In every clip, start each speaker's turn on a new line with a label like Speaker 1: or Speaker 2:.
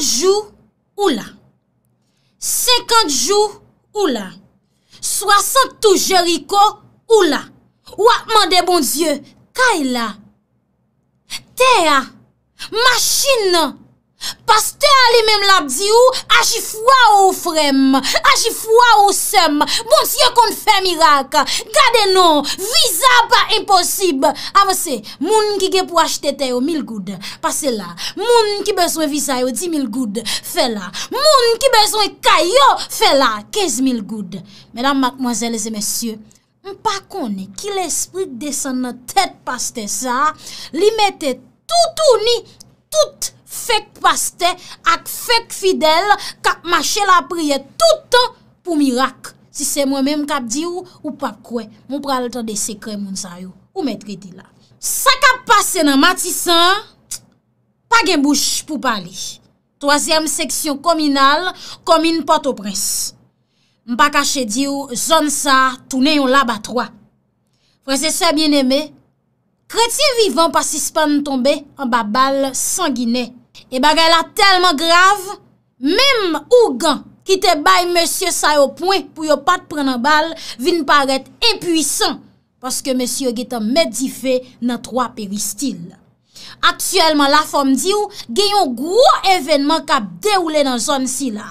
Speaker 1: Jou ou la 50 jou ou la 60 tou joriko Ou la Wapman de bon dieu Kaila Tera Machin nan Pastè alimèm labdi ou Aji fwa ou frem Aji fwa ou sem Boun si yo kon fè mirak Gade nou Viza pa imposib Ave se Moun ki ge pou achete te yo mil goud Pase la Moun ki beswen viza yo di mil goud Fè la Moun ki beswen kayo Fè la Kez mil goud Mèdam, makmwazèlèzè, mèsyè Mpa konè Ki l'esprit desen na tèt pastè sa Li mette toutouni Tout Fèk paste ak fèk fidel Kak mache la priye toutan pou mirak Si se mwen mè m kap di ou ou pap kwe Moun pral ton de sekre moun sa yo Ou mè tre di la Sa kap pase nan matisan Pagèm bouche pou parli Troasyem seksyon kominal Komine Port-au-Prince M pa kache di ou Zon sa toune yon laba 3 Prese se bien eme Kreti vivan pasi span tombe An babal sangine E bagay la telman grav, mem ou gan ki te bay monsye sa yo pwen pou yo pat prenen bal, vin paret epwisan paske monsye ge tan medife nan 3 peristil. Aksyelman la fom di ou, genyon gwo evenman kap deroule nan zon si la.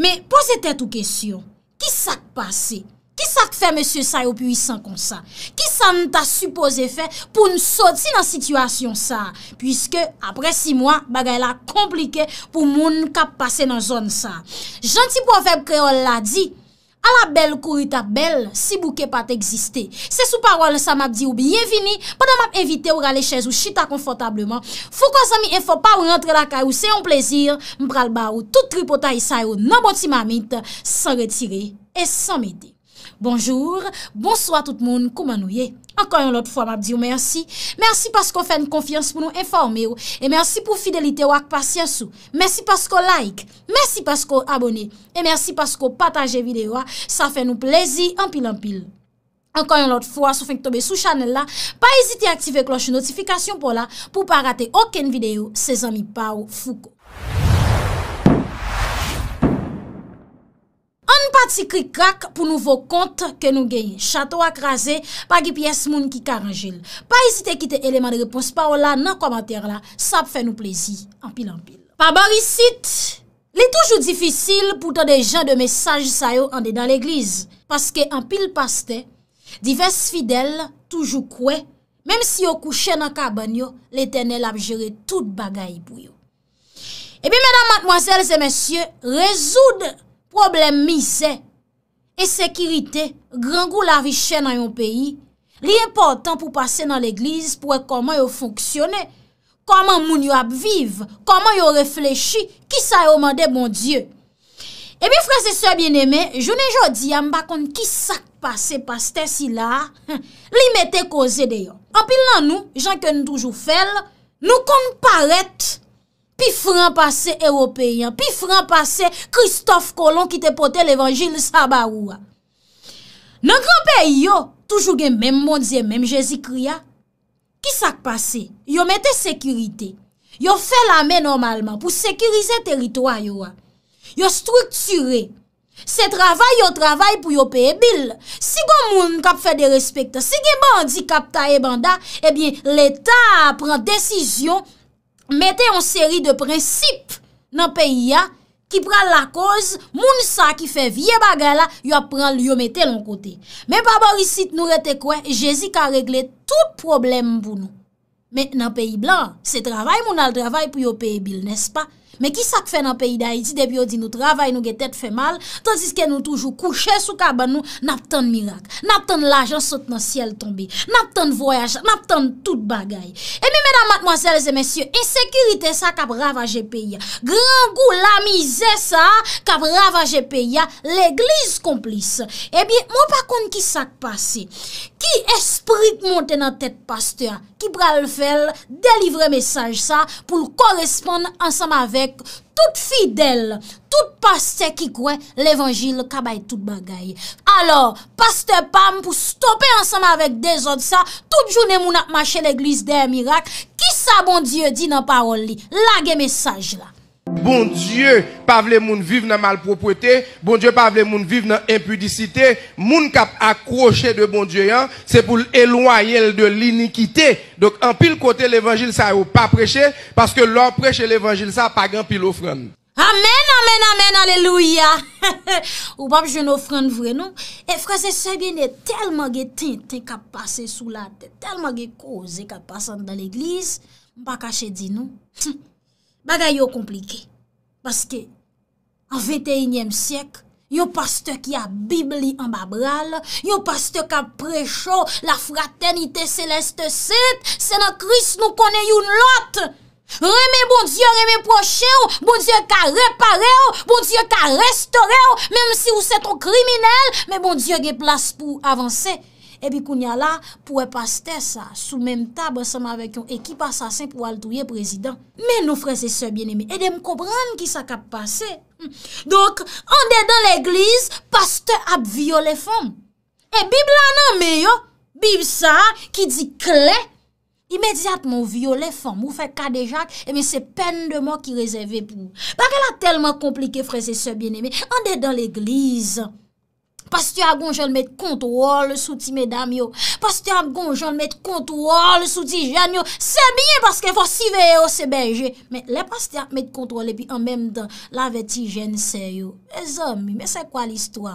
Speaker 1: Me pose te tou kesyon, ki sak pase? Ki sa k fe monsye sa yo pwisan kon sa? Ki sa n ta suppose fe pou n soti nan sitwasyon sa? Pwiske apre 6 mwa bagay la komplike pou moun kap pase nan zon sa. Janti pou an feb kreol la di, ala bel kou yu ta bel si bou ke pat eksiste. Se sou parwale sa map di ou biyevini, padan map evite ou rale chèz ou chita konfortableman, fou kon sa mi enfo pa ou yon tre la kay ou se yon plezir, mpral ba ou tout tri pota yi sa yo nan boti mamit, san retire et san mède. Bonjour, bonsoit tout moun koumanouye. Ankan yon lot fwa mab diyo mersi. Mersi paskou fè n konfians pou nou informe yo. E mersi pou fidelite wak pasyansou. Mersi paskou like. Mersi paskou abone. E mersi paskou pataje videyo wa. Sa fè nou plezi anpil anpil. Ankan yon lot fwa sou fènk tobe sou chanel la. Pa eziti aktive kloche notifikasyon pou la. Pou pa rate oken videyo se zami pa ou fouk. An pati krikak pou nou vo kont ke nou genye. Chato akraze, pa gip yes moun ki karanjil. Pa isite kite eleman de repons pa ou la nan komater la. Sa ap fè nou plezi, an pil an pil. Pa barisit, li toujou difisil pou ton de jen de mesaj sayo an de dan l'eglize. Paske an pil paste, divers fidel toujou kwe. Mem si yo kouche nan kabanyo, le tenel ap jere tout bagay pou yo. E pi menan matmoasel se mensyo, rezoud. Problem mi se, e sekirite, grangou la vi chen nan yon peyi, li e portan pou pase nan l'eglise pou e koman yo fonksyone, koman moun yo ap vive, koman yo reflechi, ki sa yo mande bon Diyo. E bi frase se bieneme, jounen jodi ya mba kon ki sak pase pa ste si la, li me te koze deyo. Anpil nan nou, jan ke nou toujou fel, nou kon paret, pi fran pase Européen, pi fran pase Christophe Colomb ki te pote l'évangile Sabaroua. Nan kranpe yo, toujou gen mèm mondye, mèm jési kriya, ki sak pase? Yo mette sekurite. Yo fè la mè normalman pou sekurize teritoyoua. Yo strukture. Se travay yo travay pou yo peye bil. Si gò moun kap fè de respekte, si gen bandi kap ta ebanda, ebyen eh l'Etat pran desisyon mette yon seri de prinsip nan peyi ya, ki pran la koz, moun sa ki fe vie bagay la, yo pran, yo mette yon kote. Men pa borisit nou rete kwen, Jezik a regle tout problem pou nou. Men nan peyi blan, se travay moun al travay pou yo peyi bil, nes pa? Men ki sak fe nan peyi da iti, debi ou di nou travay nou ge tet fe mal, tansis ke nou toujou kouche sou kaban nou, nap ten mirak. Nap ten lajan sot nan siel tonbi. Nap ten voyaj, nap ten tout bagay. E mi mena matmoazelze, monsye, insekirite sa kab ravaje peyi ya. Gran gou lamize sa kab ravaje peyi ya. L'eglis komplis. E eh bi, mou pa kon ki sak pase. Ki esprit monte nan tet paste ya? ki pral fel, delivre mesaj sa, pou l'koresponde ansam avek, tout fidel, tout paste ki kwen, l'evangil kabay tout bagay. Alors, paste pam, pou stoppe ansam avek de zot sa, tout jounen moun ap mache l'eglise de mirak, ki sa bon dieu di nan parol li, lage mesaj la.
Speaker 2: bon Dieu pas vle moun vivre dans malpropreté, bon Dieu pas vle moun vivre dans impudicité, moun cap accroché de bon Dieu hein, c'est pour éloigner de l'iniquité. Donc en pile côté l'évangile ça ou pas prêché parce que l'on prêche, l'évangile ça pas grand pile offrande.
Speaker 1: Amen, amen, amen, alléluia. ou pas je offrande vrai non Et eh, frère c'est bien tellement de tintin qui passé sous la tête, tellement de cause qui passé dans l'église, pas caché dit non. Hum, bagay yo compliqué. Baske, an 21èm syek, yo pas te ki a Bibli an Babral, yo pas te ki a Prechot, la Fratenite Celeste 7, Sena Kris nou kone yon lot, reme bon Diyo reme proche ou, bon Diyo ki a repare ou, bon Diyo ki a restore ou, menm si ou se ton kriminel, men bon Diyo ki a plas pou avanse ou. Ebi kounya la, pou e paste sa, sou menm tab, seman vek yon ekip asasen pou waltouye prezident. Men nou freze se bien eme, e de m koubran ki sa kap pase. Hmm. Dok, an de dan l'eglise, paste ap viole fon. E bib la nan me yo, bib sa, ki di kle, imediatman viole fon. Mou fe kade jak, ebe se pen de mou ki rezerve pou. Bak el a telman komplike freze se bien eme, an de dan l'eglise. Pastya gonjol met kontrol sou ti medam yo, pastya gonjol met kontrol sou ti jen yo, se binye paske fos si veye yo se benje. Men le pastya met kontrol epi an menm dan la veti jen se yo. E zomi, men se kwa l'istwa?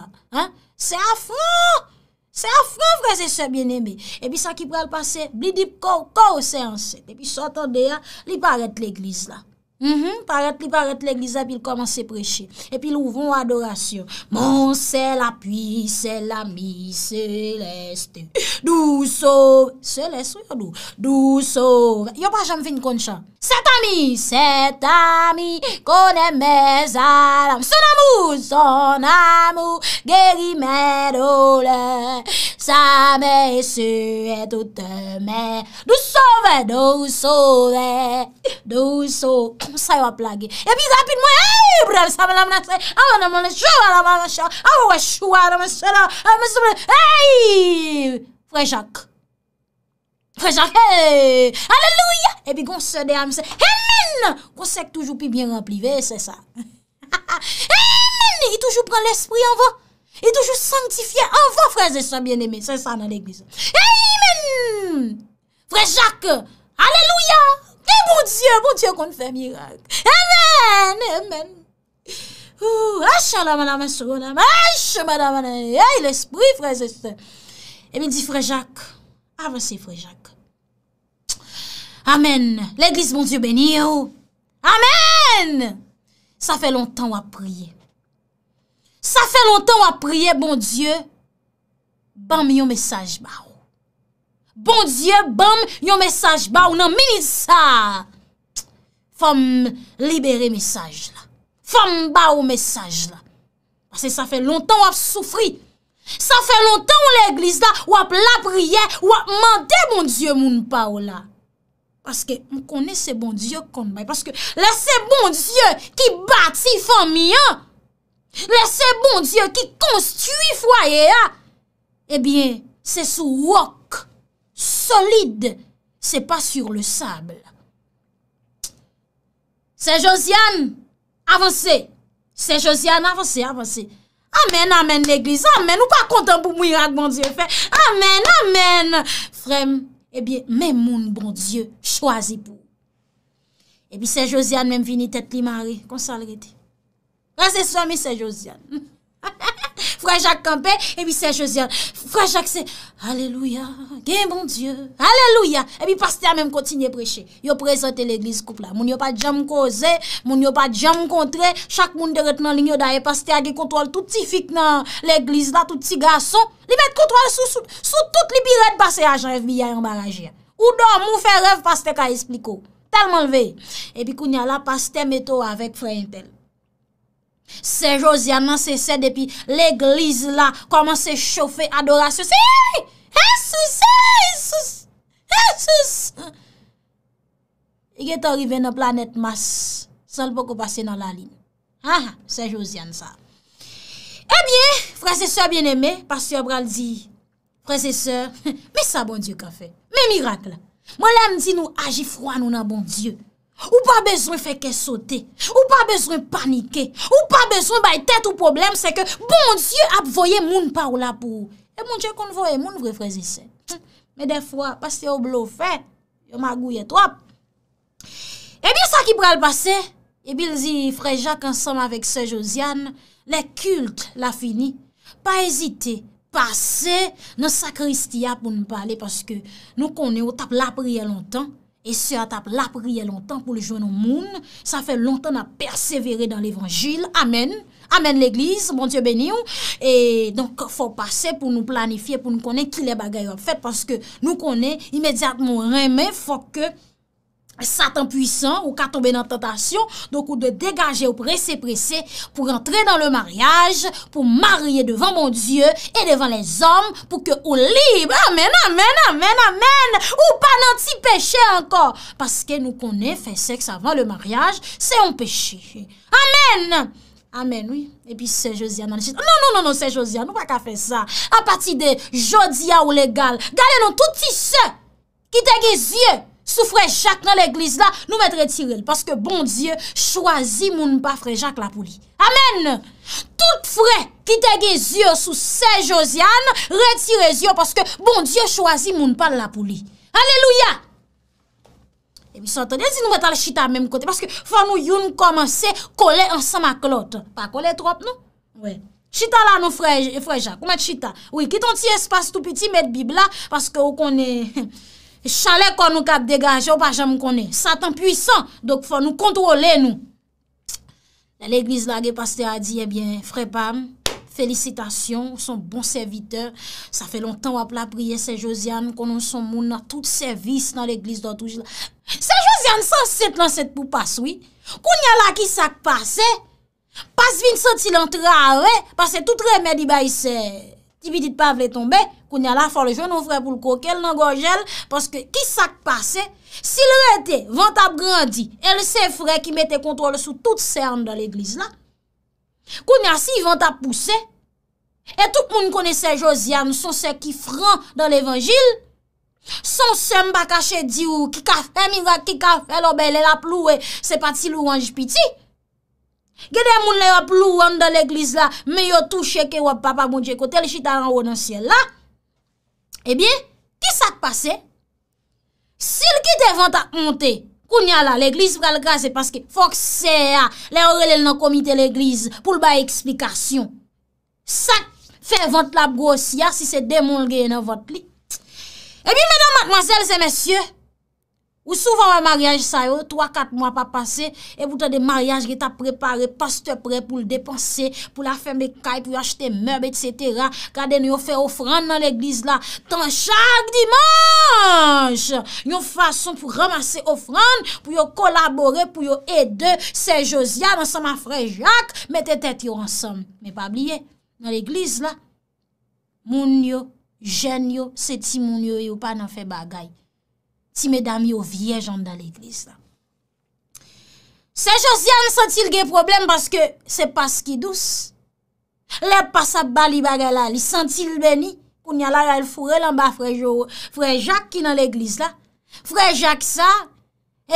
Speaker 1: Se afran, se afran vreze se binye mi. E pi sa ki prel pase, blidip kou, kou se ansen. E pi sotan de ya, li paret l'eklis la. Mhm, parète li, parète l'eglisa Pi l'komanse preche E pi l'ouvron adorasyon Mon sel api, sel ami Seleste Dous sove Seleste, yon dou Dous sove Yon pa jen fin koncha Set ami Set ami Kone me zalam Son amou Son amou Geri me dole Sa me esue Touteme Dous sove Dous sove Dous sove Mwen sa yo a plage. E pi zan apit mwen. E prez, sa men am nasen. A man am man, a chou an am man chou. A ah, man wè chou an am mè se la. A man se mè. Eyyy. Frejak. Frejak. Eyyy. Aleluya. E pi gonsen de amse. Amen. Konsek toujou pi bien remplive. Se sa. Amen. E toujou pran l'esprit. An van. E toujou sanctifien. An van. A frejak. A frejak. A frejak. A frejak. A frejak. A frejak. A frejak. A fre Mon Dieu, mon Dieu, qu'on fait miracle. miracle. Amen, amen. Ache la la l'esprit frère et sè. Et Jacques, avancez frère Jacques. Amen. L'église, mon Dieu, béni Amen. Ça fait longtemps à prier. Ça fait longtemps à prier, bon Dieu, bon mi message, bah, bon Diyo bam yon mesaj ba ou nan mini sa. Fom libere mesaj la. Fom ba ou mesaj la. Pase sa fe lontan wap soufri. Sa fe lontan ou l'Eglise la wap la priye, wap mante bon Diyo moun pa ou la. Pase ke m konen se bon Diyo kon bay. Pase ke lese bon Diyo ki bati fom mi an. Lese bon Diyo ki konstiwi fwa ye an. Ebyen, eh se sou wak. solide, c'est pas sur le sable. C'est Josiane, avancez. C'est Josiane, avancez, avancez. Amen, amen, l'église. Amen, ou pas content pour avec bon Dieu fait. Amen, amen. Frère, eh bien, même mon bon Dieu, choisi pour. Et eh puis, c'est Josiane, même fini tête li mari. Comme ça, le soi mais c'est Josiane. Fray Jacques Kempe, ebi Saint Josiane. Fray Jacques se, aleluya, gen bon dieu, aleluya. Ebi paste a menm kontinye preche. Yo prezante l'eglise koup la. Moun yo pa djam kose, moun yo pa djam kontre. Chak moun deret nan linyo da e paste a ge kontrol touti fik nan l'eglise la, touti gason. Li bet kontrol sou, sou tout li bi red basse a jan ref bi ya yon barajia. Ou do mou fe rev paste ka espliko. Talman vey. Ebi koun ya la paste meto avek fray Intel. Se jose yan nan se se epi, leglise la, koman se chofe adorasyous. E yi, e yi, e yi, esous, esous, esous. Yi ke to rive nan planet mas, sol poko pase nan la lin. Ha, ha, se jose yan sa. E bye, prese se bieneme, pasyo bra li di, prese se, me sa bon dieu ka fe, me mirak la. Mo la mi di nou aji froy nou nan bon dieu. Ou pa bezwen feke sote Ou pa bezwen panike Ou pa bezwen bay tete ou problem Se ke bonjye ap voye moun pa ou la pou E mounjye kon voye moun vre frezi se Me defwa pase yo blofe Yo magouye trop E bil sa ki brel pase E bil zi freja konsom avek se Josiane Le kult la fini Pa ezite pase Non sa kristi ap pou nou pale Paske nou konen ou tap la priye lontan E se atap la priye lontan pou le jwenon moun, sa fe lontan na persevere dan l'Evangil, amen, amen l'Eglise, bon Diyo beni ou, e donk fo pase pou nou planifiye, pou nou konen ki le bagayon fet, paske nou konen imediatmon reme, foke... Satan puisan, ou katoube nan tentasyon, donk ou de degaje ou prese prese, pou rentre dan le mariage, pou mariye devan mon dieu, e devan les om, pou ke ou libe, amen, amen, amen, amen, ou pa nan ti peche ankor, paske nou konen fe seks avan le mariage, se yon peche, amen, amen, oui, e pi Saint Josiane, non, non, non, non Saint Josiane, ou pa ka fe sa, a pati de Jodia ou legal, gale nan touti se, ki te ge zye, Sou frè Jacques nan l'eglise la, nou mèt retirel. Paske bon dieu, chwazi moun pa frè Jacques la pouli. Amen! Tout frè, kitè gè zio sou Saint Josiane, retirez zio paske bon dieu, chwazi moun pa la pouli. Alleluia! E miso, tenè, zi nou mèt al chita mèm kote. Paske fanou youn komanse, kole ansan ma klote. Pa kole trop nou? Oui. Chita la nou frè Jacques. Ou mèt chita? Oui, kiton ti espace tout petit, mèt bibla. Paske ou konè... E chale kon nou kap degaje ou pa jam konen. Satan puisan. Dok fwa nou kontrole nou. Lè l'Eglise la ge paste a di, ebyen, eh frepam, felicitasyon, son bon serviteur. Sa fe lontan wap la priye Saint Josiane konon son moun na tout servis nan l'Eglise do toujila. Saint Josiane san set nan set pou pas wii. Koun ya la ki sak pase, pas vin sot si l'antre a wè, pase tout remèdi ba yi se ti bidit pa vle tombe, kounya la, fwa le je nou fwe pou l koke, el nan goj el, paske ki sak pase, si l rete vant ap grandi, el se fwe ki mette kontrol sou tout serne dan l eglise la, kounya si vant ap puse, et tout moun kone se Josiane, son se ki fran dan l evanjil, son se mba kache di ou, ki kaf, emi va, ki kaf, el obel, el ap loue, se pati lou anj piti, gede moun le ap lou anj dan l eglise la, me yo touche ke wap papa moun djeko, tel chita nan wou nan siel la, Ebyen, ki sak pase? Sil ki devan tak monte, kounya la, l'Eglise vralga, se paske fok se a, le orrele nan komite l'Eglise, pou l'ba eksplikasyon. Sak, fe vant lab gosya, si se demol gen nan vant li. Ebyen, menon, mankman sel se, mesye, Ou souvan wè maryaj sa yo, 3-4 mwa pa pase, e boutan de maryaj ge ta prepare, pas te pre pou l depanse, pou la fèmbe kaj, pou yo achete mèb, etc. Kaden yo fè ofrand nan l'eglise la, tan chak dimanj! Yo fason pou ramase ofrand, pou yo kolabore, pou yo ede, Saint Josia, nan sa ma frè Jacques, mette tèt yo ansam. Me pa bliye, nan l'eglise la, moun yo, jen yo, se ti moun yo, yo pa nan fè bagay. Ti me dami yo vie jan da l'eglise la. Se jose yan sentil gen problem baske se paski dous. Le pasap ba li bagala li sentil beni koun yalara el fure lan ba frejou. Frejak ki nan l'eglise la. Frejaksa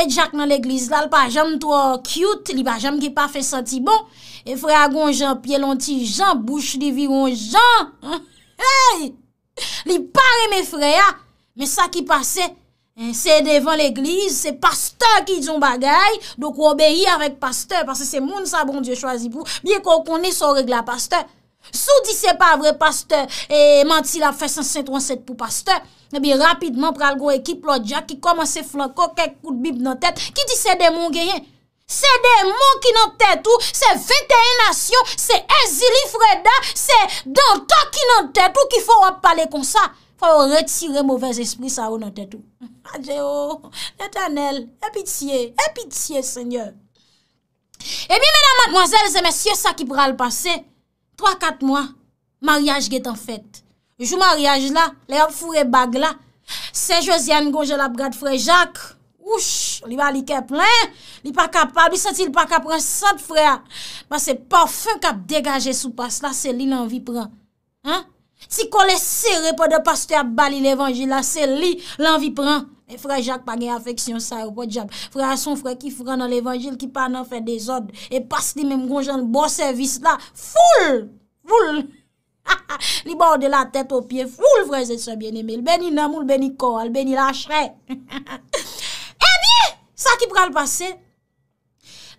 Speaker 1: et jak nan l'eglise la li pa jem to kiyout li pa jem ki pa fe senti bon. E frey agon jan piye lonti jan bouche li viron jan. Hey! Li pare me frey ya. Me sa ki pase Se devan l'eglise, se pasteur ki diyon bagay, do ko obeye avèk pasteur, parce se moun sa bon dieu chwazi pou, biye ko konè son regla pasteur. Sou di se pa avre pasteur, e manti la fèst an 537 pou pasteur, ne eh biye rapidman pral go ekip lò diya, ki koman se flan kokèk kout bib nan tèt, ki di se demon genyen. Se demon ki nan tèt ou, se 21 nasyon, se Eziri Freda, se Dantok ki nan tèt ou, ki fò wè pale kon sa. Fwa ou retire mouvez espri sa ou nan tetou. Adjè ou, netanèl, epitiè, epitiè, sènyèl. Ebi mena madmoazèl, zè mèsyè sa ki pral pase, 3-4 mwa, maryaj gèt an fèt. Jou maryaj la, lè ap fure bag la, sè jòzyan gonjè la brad frè Jacques, ouch, li va li ke plè, li pa kapab, li sè ti l pa kapran, sè l frè a, mase parfum kap degajè sou pas, la sè li nan vi pran, an? Si kon lè serè pou de pastè a bali l'évangil la, se li l'anvi pran. E frè Jacques pa gen afeksyon sa ou po diap. Frè a son frè ki frè nan l'évangil ki pa nan fè desod. E pastè li mèm ronjan l'bo servis la. Foul! Foul! Li ba ou de la tèt ou pye. Eh Foul frè zè se bienemè. Lè benin amoul, benin koal, benin lachre. E mi, sa ki pran l'passe?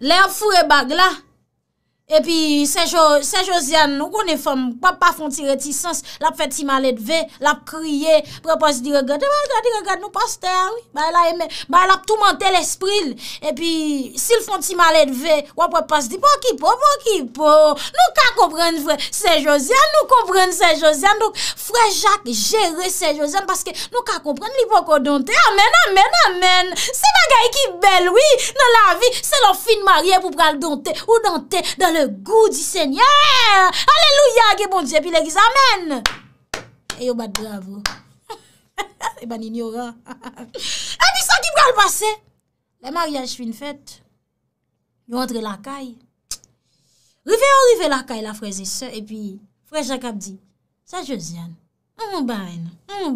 Speaker 1: Lè a fure bagla. E pi Saint Josiane, nou konen fom, pap pa fon ti retisans, lap fet ti malet ve, lap kriye, prepo se dire, gade, gade, gade, nou pas ter, bay la e men, bay la pou toumente l'espril, e pi, si l fon ti malet ve, wap prepo se di, bon ki po, bon ki po, nou ka komprenn, Saint Josiane, nou komprenn, Saint Josiane, nou fre Jacques, jere Saint Josiane, paske nou ka komprenn, li pou kon donte, amen, amen, amen, se magay ki bel, oui, nan la vi, se lo fin marye pou pral donte, ou donte, dan le, Gou di sènyè Aleluya ge bon diè Pi le giz amèn E yo bat bravo E ban inyora E pi sa ki pral pase Le maryaj fin fèt Yo entre lakay Rive yon rive lakay la freze sè E pi freze jakab di Sa Josiane Mou mou bay Mou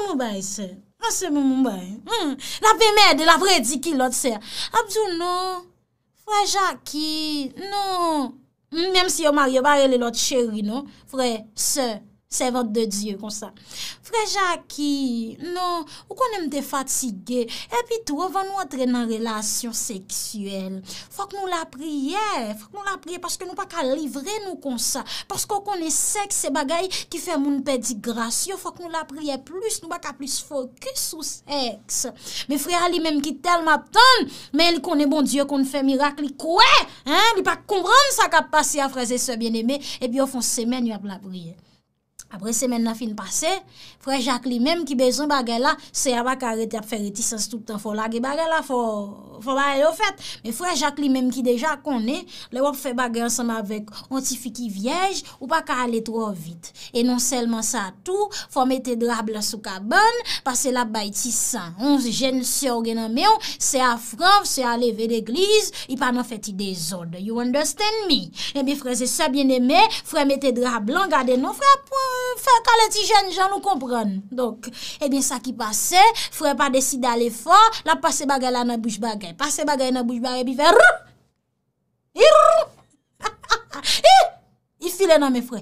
Speaker 1: mou bay sè La pe ah, hmm. mè de la freze Di ki lot sè Abjounou non. Frè Jacky, nou, mèm si yo marye vare lè lot chèri nou, frè, sè. Se vant de Diyo konsa. Freja ki, nou, ou konen mte fatige, epi tou, ou van nou atre nan relasyon seksuel. Fok nou la priye, fok nou la priye, paske nou pa kalivre nou konsa. Paske ou konen seks, se bagay ki fe moun pedi grasyo, fok nou la priye plus, nou baka plus fokis ou seks. Me freja li menm ki tel map ton, men li konen bon Diyo konen fe mirak li kouè, li pa konbran sa kapasi a freze se bieneme, epi ou fon semen nou ap la priye. apre semen nan fin pase, fwe jak li menm ki bezon bagay la, se a baka reti ap fwe reti san stoutan, fwe lage bagay la, fwe baje yo fet, men fwe jak li menm ki deja konen, le wop fwe bagay ansanm avek ontifi ki viej, ou baka ale tro vit, e non selman sa tou, fwe mette dra blan sou ka bon, pase la bay ti san, onzi jen se o genan meyo, se a franf, se a leve de gliz, i panan feti de zon, you understand me? E mi fwe se se bien eme, fwe mette dra blan, gade nou fwe apon, Fè kalè ti jen, jan nou kompren. Donk, e bin sa ki pase, fwè pa desi dè alè fò, la pase bagay la nan bouche bagay. Pase bagay nan bouche bagay, bi fè rr, i rr, i filè nan mè fwè.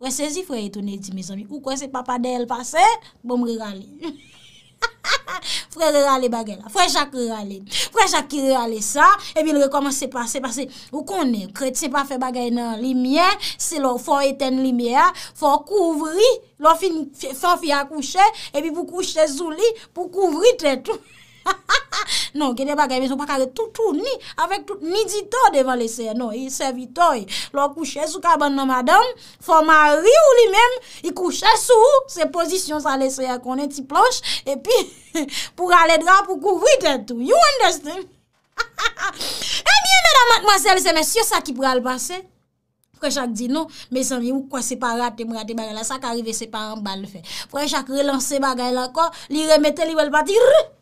Speaker 1: Wè sezi fwè, e tonè ti mè zami, ou kwen se papa deyè l'pase, bom regan li. Ha, ha, ha, fwè rè alè bagè la, fwè chak rè alè, fwè chak ki rè alè sa, e mi lè koman se pase, se pase, ou konè, kred se pa fè bagè nan limye, se lò fò eten limye, fò kouvri, lò fè akouche, e mi pou kouche zoulè, pou kouvri tè tou, ha, ha. Non, genè bagay mè son pa kare toutou ni, avèk toutou ni dito devan lè seyè. Non, yè e servitoy. Lò kouche sou kaban nan madame, fòman ri ou li mèm, yè kouche sou ou, sey posisyon sa lè seyè konen ti plonche, epi, pou rale dran pou kouvri ten tou. You understand? E miè mè dan matman seyè lè seyè, mè syo sa ki pral basè? Frèchak di, non, mè sanvi ou kwa se pa rate mou rate bagay la, sa ka rive se pa an bal fè. Frèchak relanse bagay la ko, li remete li wel pati, rr!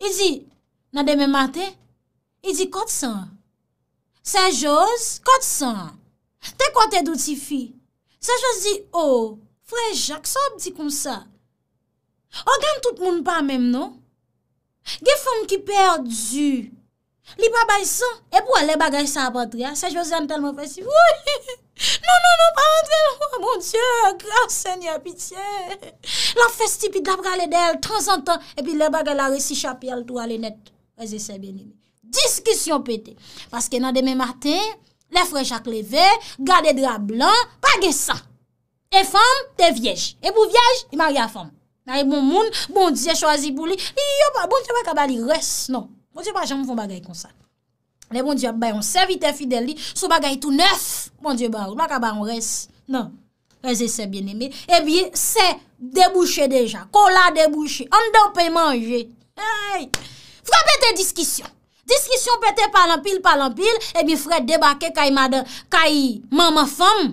Speaker 1: I di, na deme mate, I di, kot san? San jose, kot san? Te kwa te douti fi? San jose di, o, oh, fwe jak, So bdi kon sa? O gen tout moun pa menm nou? Ge foun ki per du... Li pa bay san, e pou an le bagay sa apatryan, ah? se jose an telman fesip. Non, non, non, pa apatryan, non. oh, mon die, grase, ni apityen. La fesipi dabra le del, tan zan tan, e pi le bagay la resi chapi al tou alenet. Fese se benine. Diskusyon pete, paske nan deme maten, le frej ak leve, gade dra blan, page san. E fam, te viej. E pou viej, i marye a fam. Nan e bon moun, bon die chwazi pou li, li yo pa, bon di wakaba li res, non. Bon diyo pa jèm foun bagay kon sa. Le bon diyo bayon se vitè fidel li, sou bagay tou nef. Bon diyo ba, lakaba an res. Nan. Reze se eh bien emi. Ebi se debouchè deja. Kola debouchè. Andan pe manje. Hey! Fwa pète diskisyon. Diskisyon pète palanpil palanpil. Ebi eh fwè debake kayi maman fom.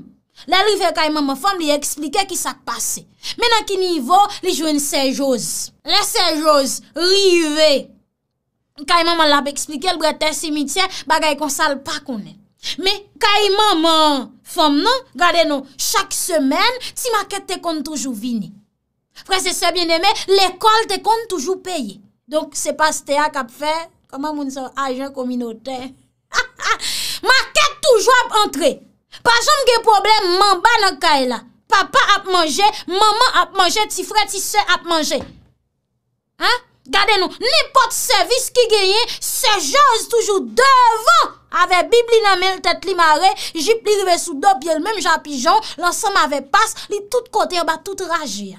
Speaker 1: Le rive kayi maman fom li eksplike ki sak pase. Menan ki nivou li jwen se jose. Le se jose rive. Kayman man l ap eksplike, l bretè simitè, bagay konsal pa konen. Me, kayman man fòm nan, gade nou, chak semen, si makèd te kon toujou vini. Prese se bien eme, l ekol te kon toujou peyi. Donk se pas te ak ap fè, koman moun sa ajen kominote. Ha ha, makèd toujou ap antre. Pajan gen problem, man ban nan kay la. Papa ap manje, maman ap manje, ti frè, ti sè ap manje. Ha ha. Gade nou, nipote servis ki geyen, se jose toujou devan. Ave bibli nan men, tet li mare, jip li rive sou do, pye l menm jan pijan, lan se mave pas, li tout kote, ba tout raje.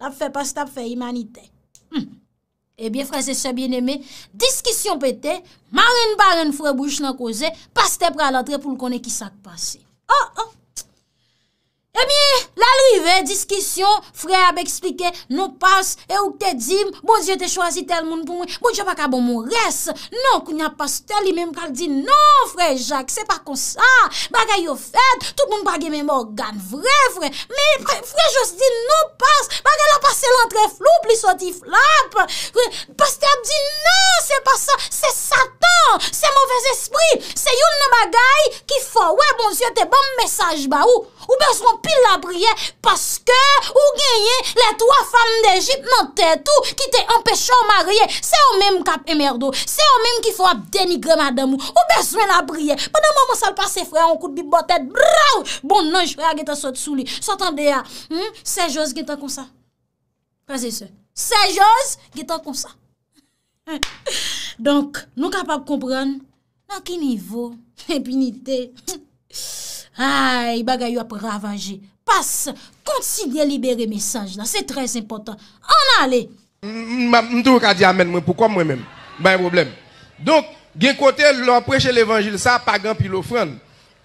Speaker 1: La pfe pas, ta pfe imanite. Hmm. Ebyen, eh frase se bieneme, diskisyon pete, mare n'bare n'fwe bouche nan koze, pas te pre al entre pou l kone ki sak pase. Oh, oh! E mi, la li ve diskisyon, frey abe eksplike, nou pas, e ou te di, bozye te chwazi tel moun pou mwen, bozye baka bon moun res, nou kounya pas tel, li menm kal di, nou frey Jacques, se pa konsa, bagay yo fed, tout moun bagay menm organ vre, frey, me frey, frey jose di nou pas, bagay la pase lantre flou, pli soti flap, frey, poste abe di, nou se pa sa, se satan, se mouvez espri, se youn nou bagay, ki fo, we bonzye te bom mesaj ba ou, Ou beswen pil la briye Paske ou genye Le 3 femme de jip Mante tou Ki te empeche ou marye Se ou menm kap emmerdo Se ou menm ki fwa denigre madam ou Ou beswen la briye Pwè nan moun monsal pa se fwe An kout bi botet Braou Bon nan j fwe a geta sot souli Sot an dea Sej oz geta konsa Kwa se se Sej oz geta konsa Donk Nou kapap kompran Nan ki nivou Mepinite Mwen Ah, bagay yo Passe, continue à Passe, libere mesaj C'est très important. très important
Speaker 2: on allez ka di amen mwen pour kom Pourquoi même. même ben, yon problem. gen kote lor prêche l'évangile ça? pas grand Comme l'ofran.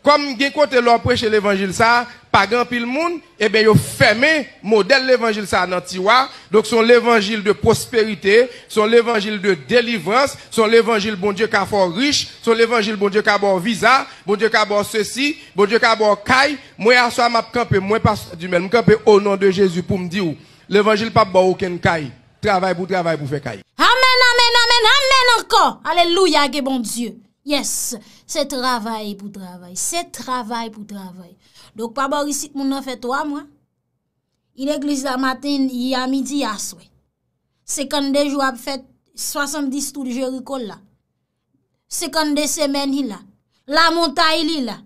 Speaker 2: kote lor prêche l'évangile ça, pas grand pile monde, eh bien, ils ont fermé modèle l'évangile ça dans tiwa. Donc, son l'évangile de prospérité, son l'évangile de délivrance, son l'évangile bon Dieu a fort riche, son l'évangile bon Dieu a bon visa, bon Dieu a bon ceci, bon Dieu a bon caille. Moi, à soi, m'a campé, moi, pas du même, campé au nom de Jésus pour me dire l'évangile pas bon aucun caille. Travail pour travail pour faire caille.
Speaker 1: Amen, amen, amen, amen encore. Alléluia, bon Dieu. Yes, c'est travail pour travail, c'est travail pour travail. Dok pa ba risik moun an fè to a mwen Il e glis la matin Ya midi yas we Sekande jou ap fèt 70 tout jè rikon la Sekande semen hi la La monta ili la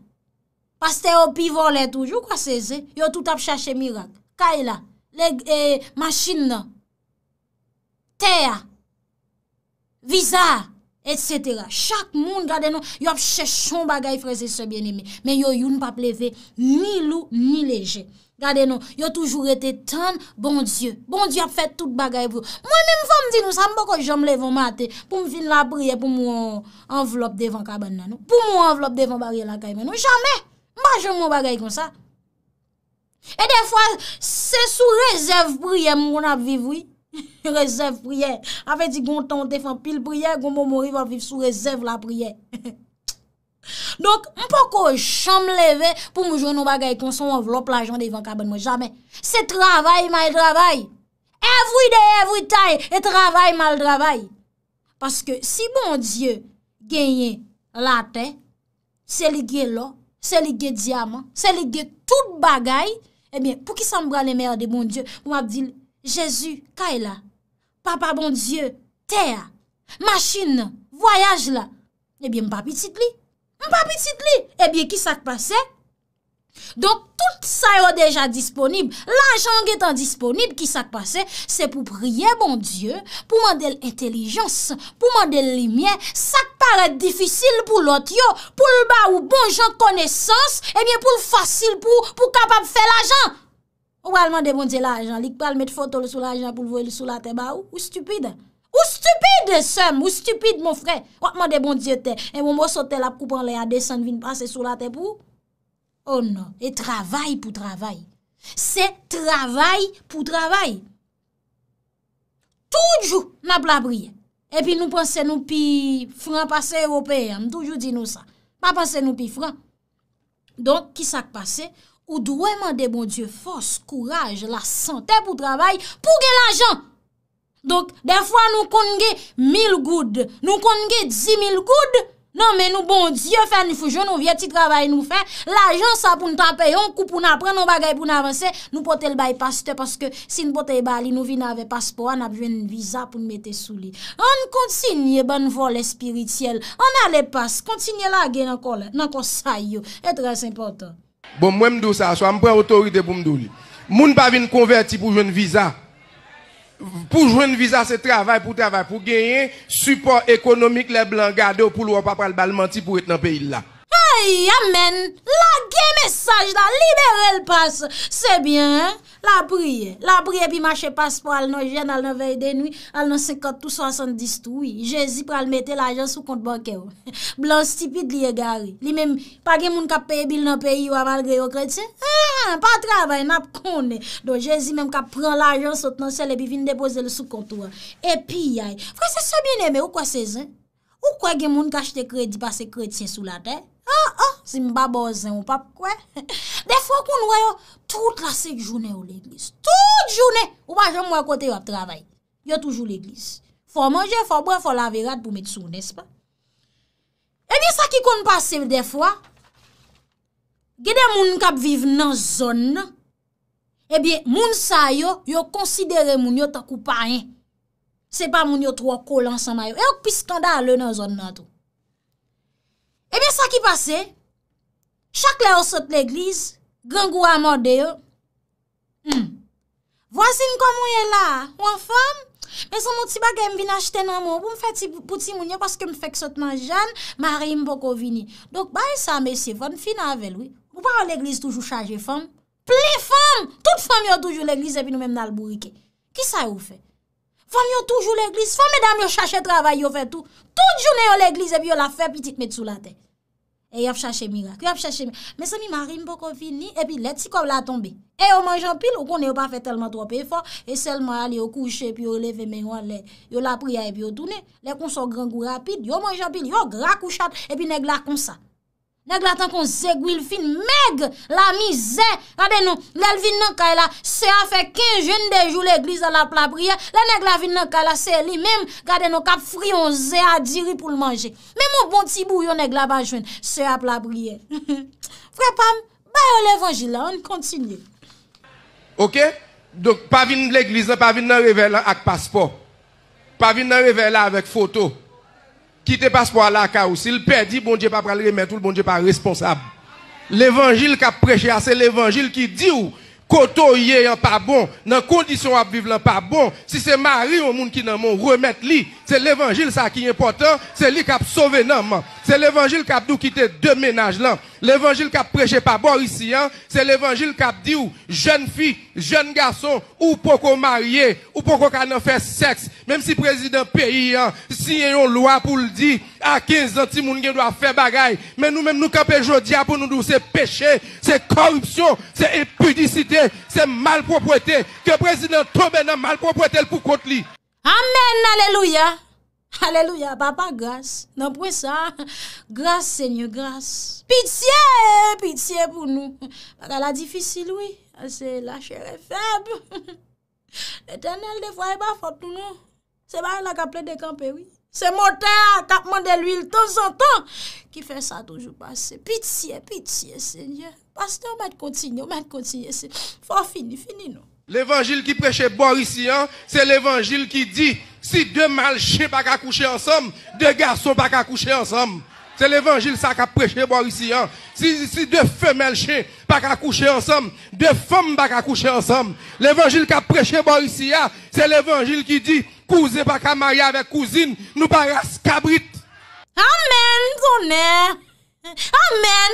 Speaker 1: Pastè opi volè toujou kwa se zè Yo tout ap chache mirak Kay e la Lèg e maschin nan Tè ya Visa ya Etcètera, chak moun, gade nou, yop chè chon bagay freze se bien imè. Men yo yon pa pleve, ni lou, ni leje. Gade nou, yop toujou rete tan bon dieu. Bon dieu ap fè tout bagay pou yon. Mwen mè mfò mdi nou, sa mbo kò jom levon mante pou mvin la priye pou mwen envelop devan kaban nan nou. Pou mwen envelop devan bagay la kaban nan nou. Jamè, mba jom mwen bagay kon sa. E defwa, se sou rezèv priye moun ap vivou yon. Rezèv priè. Afè di gontan te fan pil priè, gombo mori va viv sou rezèv la priè. Donk, mpoko chanm leve, pou mou joun nou bagay konson, wop la joun de yon kabèn mwen jamen. Se travay ma yon travay. Every day, every time, yon travay ma yon travay. Paske si bon Diyo genyen la ten, se ligye lò, se ligye diyaman, se ligye tout bagay, ebyen eh pou ki san mbra le mer de bon Diyo, mwap di lè, Jezu, kay e la, papa bon dieu, ter, machin la, voyaj eh la, ebyen mpa pitit li. Mpa pitit li, ebyen eh ki sak pase? Donk tout sa yo deja disponib, l'ajang etan disponib ki sak pase, se pou priye bon dieu, pou mandel intelijans, pou mandel li myen, sak paret difisil pou lot yo, pou l'ba ou bon jan konesans, ebyen eh pou l'fasil pou kapap fe l'ajang. Ou alman de bon diye la ajan? Lik pal met foto le sou la ajan pou l voye le sou la te ba ou? Ou stupide? Ou stupide sem? Ou stupide mon frè? Ou alman de bon diye te? E moun mou sote la pkou pan le a desen vin pase sou la te pou? Ou oh nan? E travay pou travay. Se travay pou travay. Toujou nan blabriye. E pi nou panse nou pi fran pase europey. Toujou di nou sa. Pan panse nou pi fran. Don ki sak pase? Ou dweman de bon dieu, fos, kouraj, la sante pou travay, pou ge la jan. Donk, defwa nou konge 1000 goud, nou konge 10 000 goud, nan men nou bon dieu fè, nou fujon, nou vye ti travay nou fè, la jan sa pou nou tanpey, nou koup pou nou apren, nou bagay pou nou avanse, nou potel bay pastè, paske sin potel bali, nou vi nan ave paspo, an apjwen visa pou nou mette souli. An kontinye ban vol espirityel, an ale pas, kontinye la gen akol, nan konsay yo, e tres importan.
Speaker 2: Bon, moi, je dis ça, soit je autorité pour me dire. Moun pas venir converti pour jouer un visa. Pour jouer un visa, c'est travail pour travail, pour gagner support économique, les blancs gardés pour ne pas le balmenti pour être dans le pays là.
Speaker 1: Ay amen, la gen mesaj da, libere l'passe, sebyen, la priye, la priye pi mache passe pou al no jen, al no vey denoui, al no sekatou, sasandistoui, jezi pou al mette l'ajans sou kont bankè ou, blan stipid li e gari, li men, pa gen moun ka peye bil nan peyi ou ah, aval gre ou kredse, pa travay, nap konen, don jezi menm ka pren l'ajans out nan sele pi vin depose le sou kont ou, epi yay, fra se sebyen eme, ou kwa sezen, ou kwa gen moun kache te kredi pa se kredse sou la tè? Ha, oh, ha, oh, si mbaba o zin ou pap kwen. De fwa kon wè yo, tout la sek jounè ou l'eglis. Tout jounè. Ou pa jèm wè kote yo ap travay. Yo toujou l'eglis. Fò mwenje, fò mwen fò laverat pou met sou, nespa. Ebyen sa ki kon pasev de fwa, gede moun kap vive nan zon nan, ebyen eh moun sa yo, yo konsidere moun yo takou pa yon. Se pa moun yo trokò lan sama yo. Eyo kpi skanda alè nan zon nan tou. Ebyen sa ki pase, chak le yo sot l'eglize, gen gwa morde yo. Vwazin komon yon la, mwen fam, mwen san mwoti bagen vin achten nan mwen, mwen fè ti pouti mounye, paske mwen fèk sot nan jan, mwen harin mwen poko vini. Dok baye sa mwen se fon, fina vel wè, mwen pa an l'eglize toujou chaje fam, plè fam, tout fam yon toujou l'eglize, epi nou men mwen albou wike. Ki sa yon fè? Fom yo toujou l'eglis, fom me dam yo chache travay yo fe tou, toujou le yo l'eglis, epi yo la fe pitik met sou la ten. E yo chache mirak, yo chache mirak. Mese mi marim pou konfini, epi let si kob la tombe. E yo manjampil, ou kon yo pa fe telman trope efor, e selman al yo kouche, epi yo leve menwa, yo la pria epi yo toune, le konso gran gou rapid, yo manjampil, yo gra kouchat, epi neg la konsa. Nèk la tan kon zè gwi l fin, mèk la mi zè. Gade nou, lèl vin nan kay la, sè a fè 15 jèn de jù l'eglize la plabriè. Lèl nèk la vin nan kay la, sè li mèm, gade nou, kap fri yon zè a diri pou l manjè. Mèm ou bon ti bou yon nèk la banjwen, sè a plabriè. Frè pam, bay ou l'evangile,
Speaker 2: an kontinye. Ok, dok pa vin l'eglize, pa vin nan revè la ak paspo. Pa vin nan revè la avèk foto. qui passe passeport là car s'il perdit bon Dieu pas le remettre tout le bon Dieu pas responsable l'évangile qu'a prêché ah, c'est l'évangile qui dit où koto yé en pas bon, dans condition à vivre pas bon, si c'est mari au monde qui dans mon remettre c'est l'évangile ça qui est important, c'est lui qui a sauvé l'homme. C'est l'évangile qui a dû quitter deux ménages là. L'évangile qui a prêché pas bon ici, c'est l'évangile qui a dit ou, jeune fille, jeune garçon, ou pourquoi qu'on marier, ou pourquoi qu'on faire sexe, même si président pays, hein, si y une loi pour le dire, Ake, zanti moun gen do a fe bagay. Men nou men nou kape jodi apon nou dou se peche, se korupsyon, se epidisite, se malproprete. Ke prezident Tome nan malproprete pou kont li.
Speaker 1: Amen, aleluya. Aleluya, papa, gras. Nan pou e sa. Gras, senyo, gras. Pitye, pitye pou nou. Paka la difisil, oui. Se la chere feb. Le tenel defwa e ba fap tou nou. Se ba yon la kape de kampe, oui. C'est moteur qui a demandé l'huile de temps en temps, qui fait ça toujours passer. Pitié, pitié, Seigneur. Pasteur, on va continuer, on va continuer. Faut finir, finir, non.
Speaker 2: L'évangile qui prêchait Boris hein, c'est l'évangile qui dit si deux malchés pas qu'à coucher ensemble, deux garçons pas qu'à coucher ensemble. C'est l'évangile ça qu'a prêché Boris hein. Si, si deux femelles chiens pas qu'à coucher ensemble, deux femmes pas qu'à coucher ensemble. L'évangile qui a prêché Boris hein, c'est l'évangile qui dit Pouze baka marya ve kouzin, nou ba yas kabrit.
Speaker 1: Amen, zonè. Amen.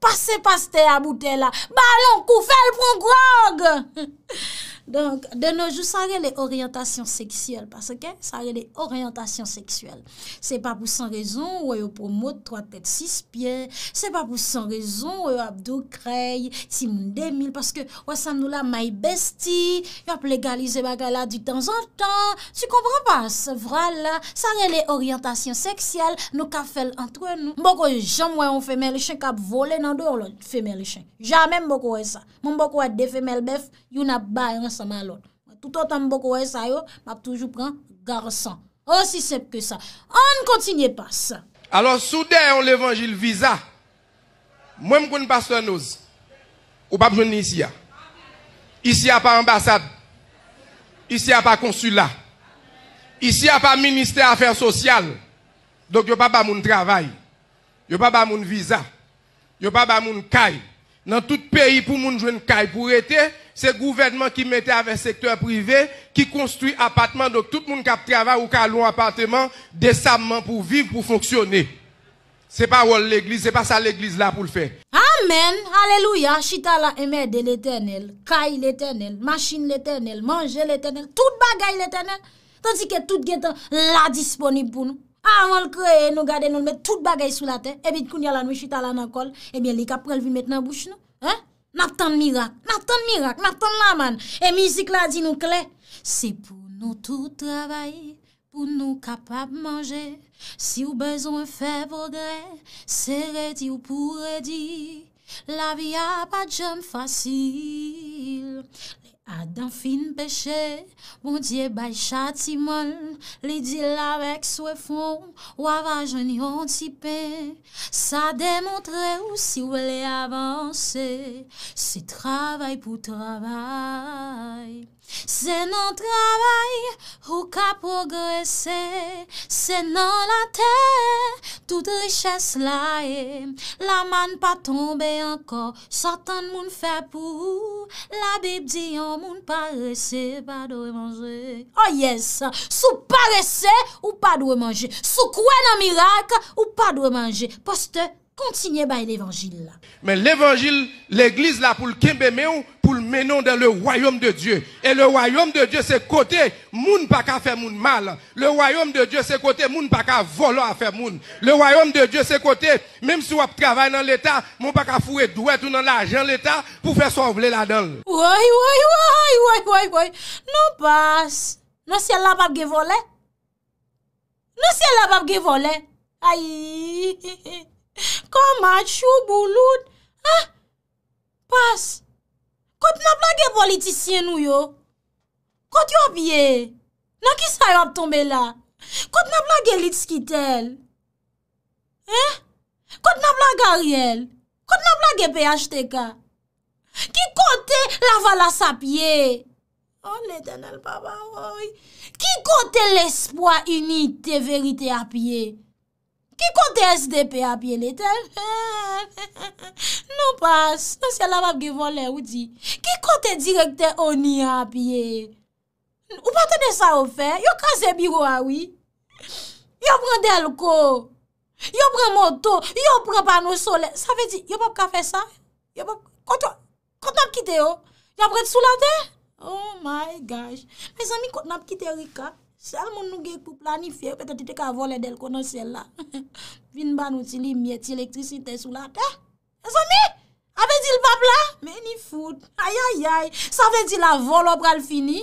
Speaker 1: Pase-paste ya boute la. Balon koufel pou ngwag. De noujou sa re le orientasyon seksyel Paske sa re le orientasyon seksyel Se pa pou san rezon Ou yo promote 3 tete 6 pye Se pa pou san rezon Ou yo ap do krey Si moun demil Paske ou san nou la may besti Ou ap legalize bagala di tan zan tan Tu kompran pa an se vral la Sa re le orientasyon seksyel Nou ka fel antwen nou Mboko jom wè yon femel chen Kap vole nan do yon femel chen Jamen mboko wè sa Mboko wè defemel bef Yon ap bayans ensemble à l'autre. Tout autant beaucoup ça yo, m'a toujours prend garçon. Aussi simple que ça. On continue pas ça.
Speaker 2: Alors soudain on l'évangile visa. Moi je connais pasteur Noz. Ou pas besoin ici. Ici a pas ambassade. Ici a pas consulat. Ici a pas ministère affaires sociales. Donc yo pas ba moun travail. Yo pas ba moun visa. Yo pas ba moun caille. Dans tout pays, pour moun une caille pour été, c'est le gouvernement qui mettait avec secteur privé, qui construit appartement. Donc tout le monde qui travaille ou qui a un appartement décemment pour vivre, pour fonctionner. C'est pas l'église, c'est pas ça l'église là pour le faire.
Speaker 1: Amen, alléluia, chita la de l'éternel, caille l'éternel, machine l'éternel, manger l'éternel, tout bagaille l'éternel. Tandis que tout est là disponible pour nous. A, mwen l kreye nou gade nou l met tout bagay sou la ten, e bit koun yalan weshita lan akol, ebyen li kap prelvi met nan bouch nou. Ha? Map tan mirak, map tan mirak, map tan laman, e mizik la di nou kle. Se pou nou tou travaye, pou nou kapab manje, si ou bezon fè vrogre, sèreti ou pou redi, la vi a pat jem fasil. A dan fin peche, bon diye bay chati mol, li di la vek sou e fon, wava jen yon tipe, sa demontre ou si wole avanse, se travay pou travay. Se nan travay, ou ka progresse, se nan la ter, tout richesse la e, la man pa tombe anko, sartan moun fe pou, la bib di yon, Moun paresè, pa dwe manje. Oye oh sa, sou paresè ou pa dwe manje. Sou kwen an mirake ou pa dwe manje. Poste. continuer par l'évangile.
Speaker 2: Mais l'évangile, l'église là pour le pour le menon dans le royaume de Dieu. Et le royaume de Dieu c'est côté moun pas qu'à faire moun mal. Le royaume de Dieu c'est côté moun pas qu'à voler à faire moun. Le royaume de Dieu c'est côté même si on travaille dans l'état, moun pas qu'à fouer doué tout dans l'argent l'état pour faire vle là-dedans.
Speaker 1: Oui, oui, oui, oui, oui, oui. Non pas Non ciel là pas de voler. Non ciel là pas voler. Aïe. Kon ma chou, bou lout. Ha? Pas. Kote na bla ge voli ti sien nou yo? Kote yo apye? Nan ki sa yo ap tombe la? Kote na bla ge lit skitel? Ha? Kote na bla ga riel? Kote na bla ge peyache te ka? Ki kote la vala sa apye? O oh, le tenel baba woy. Ki kote l'espoi ini te verite apye? Ki kote SDP apye lete? Non pas, nan se la pap ge von le ou di. Ki kote direkte oni apye? Ou pa tene sa ou fe? Yo kaze biro awi? Ah yo prende elko? Yo prende moto? Yo prende pano sole? Sa ve di, yo pap ka fe sa? Yo pap, kote, kote nap kite yo? Ya bret sou la de? Oh my gosh! Me zan mi kote nap kite Rika? Sèl moun nou ge koup la ni fè, ou pètè ti te ka volè del konon sè la. Vin ban ou ti li mèt electricite sou la ta. E zan mi? Ape di l pap la? Mè ni foud. Ayayay, sape di la volè ou pral fini?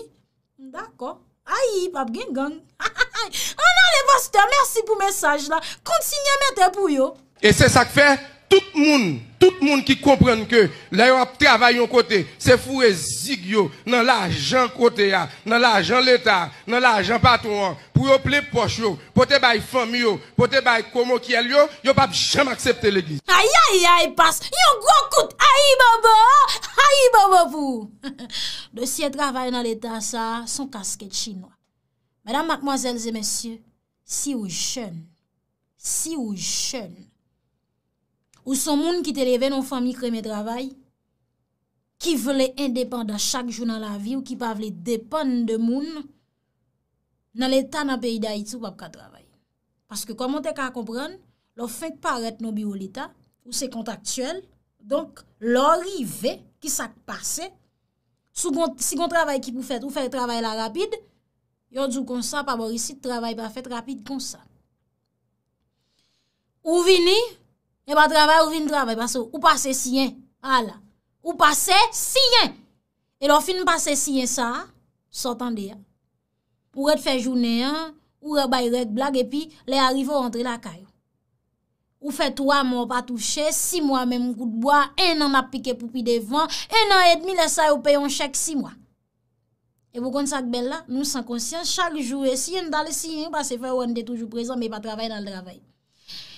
Speaker 1: D'akò.
Speaker 2: Ayy, pap gen gang. Anan le vòstè, mèrsi pou mèsaj la. Konti nye mètè pou yo. E sè sa k fè? Tout moun, tout moun ki komprenn ke lè yo ap travay yon kote, se fure zig yo nan la jan kote ya, nan la jan leta, nan la jan patouan. Pou yo ple poch yo, pote bay fam yo, pote bay komo ki el yo, yo pap jem aksepte l'eglis. Ayayay pas, yon gro kout, ayy babo,
Speaker 1: ayy babo vou. Dosye travay nan leta sa, son kasket chinois. Madame, mademoiselles et messieurs, si ou chen, si ou chen. ou son moun ki te leve nan fami kremen travay, ki vle indepan dan chak jounan la vi, ou ki pa vle depan de moun, nan letan nan peyi da iti wap ka travay. Paske koman te ka kompran, lò fèk paret nou biwou l'ita, ou se kontaktuel, donk lò rive ki sak pase, si kon travay ki pou fèt, ou fèk travay la rapide, yon djou konsa, pa bor isi travay pa fèt rapide konsa. Ou vini, E pa trabay ou fin trabay, ou pase siyen, ou pase siyen, e do fin pase siyen sa, sotan de ya, ou rete fe jounen, ou rebay rete blag, e pi le arrivo rentre la kayo, ou fe 3 moun pa touche, 6 moun men moun koutboa, 1 an apike poupi devan, 1 an et mi lesa ou peyon chek 6 moun, e pou kon sa kbella, nou san konsyen, chak jou re siyen dal siyen, pa se fe wan de toujou prezant, me pa trabay nan trabay,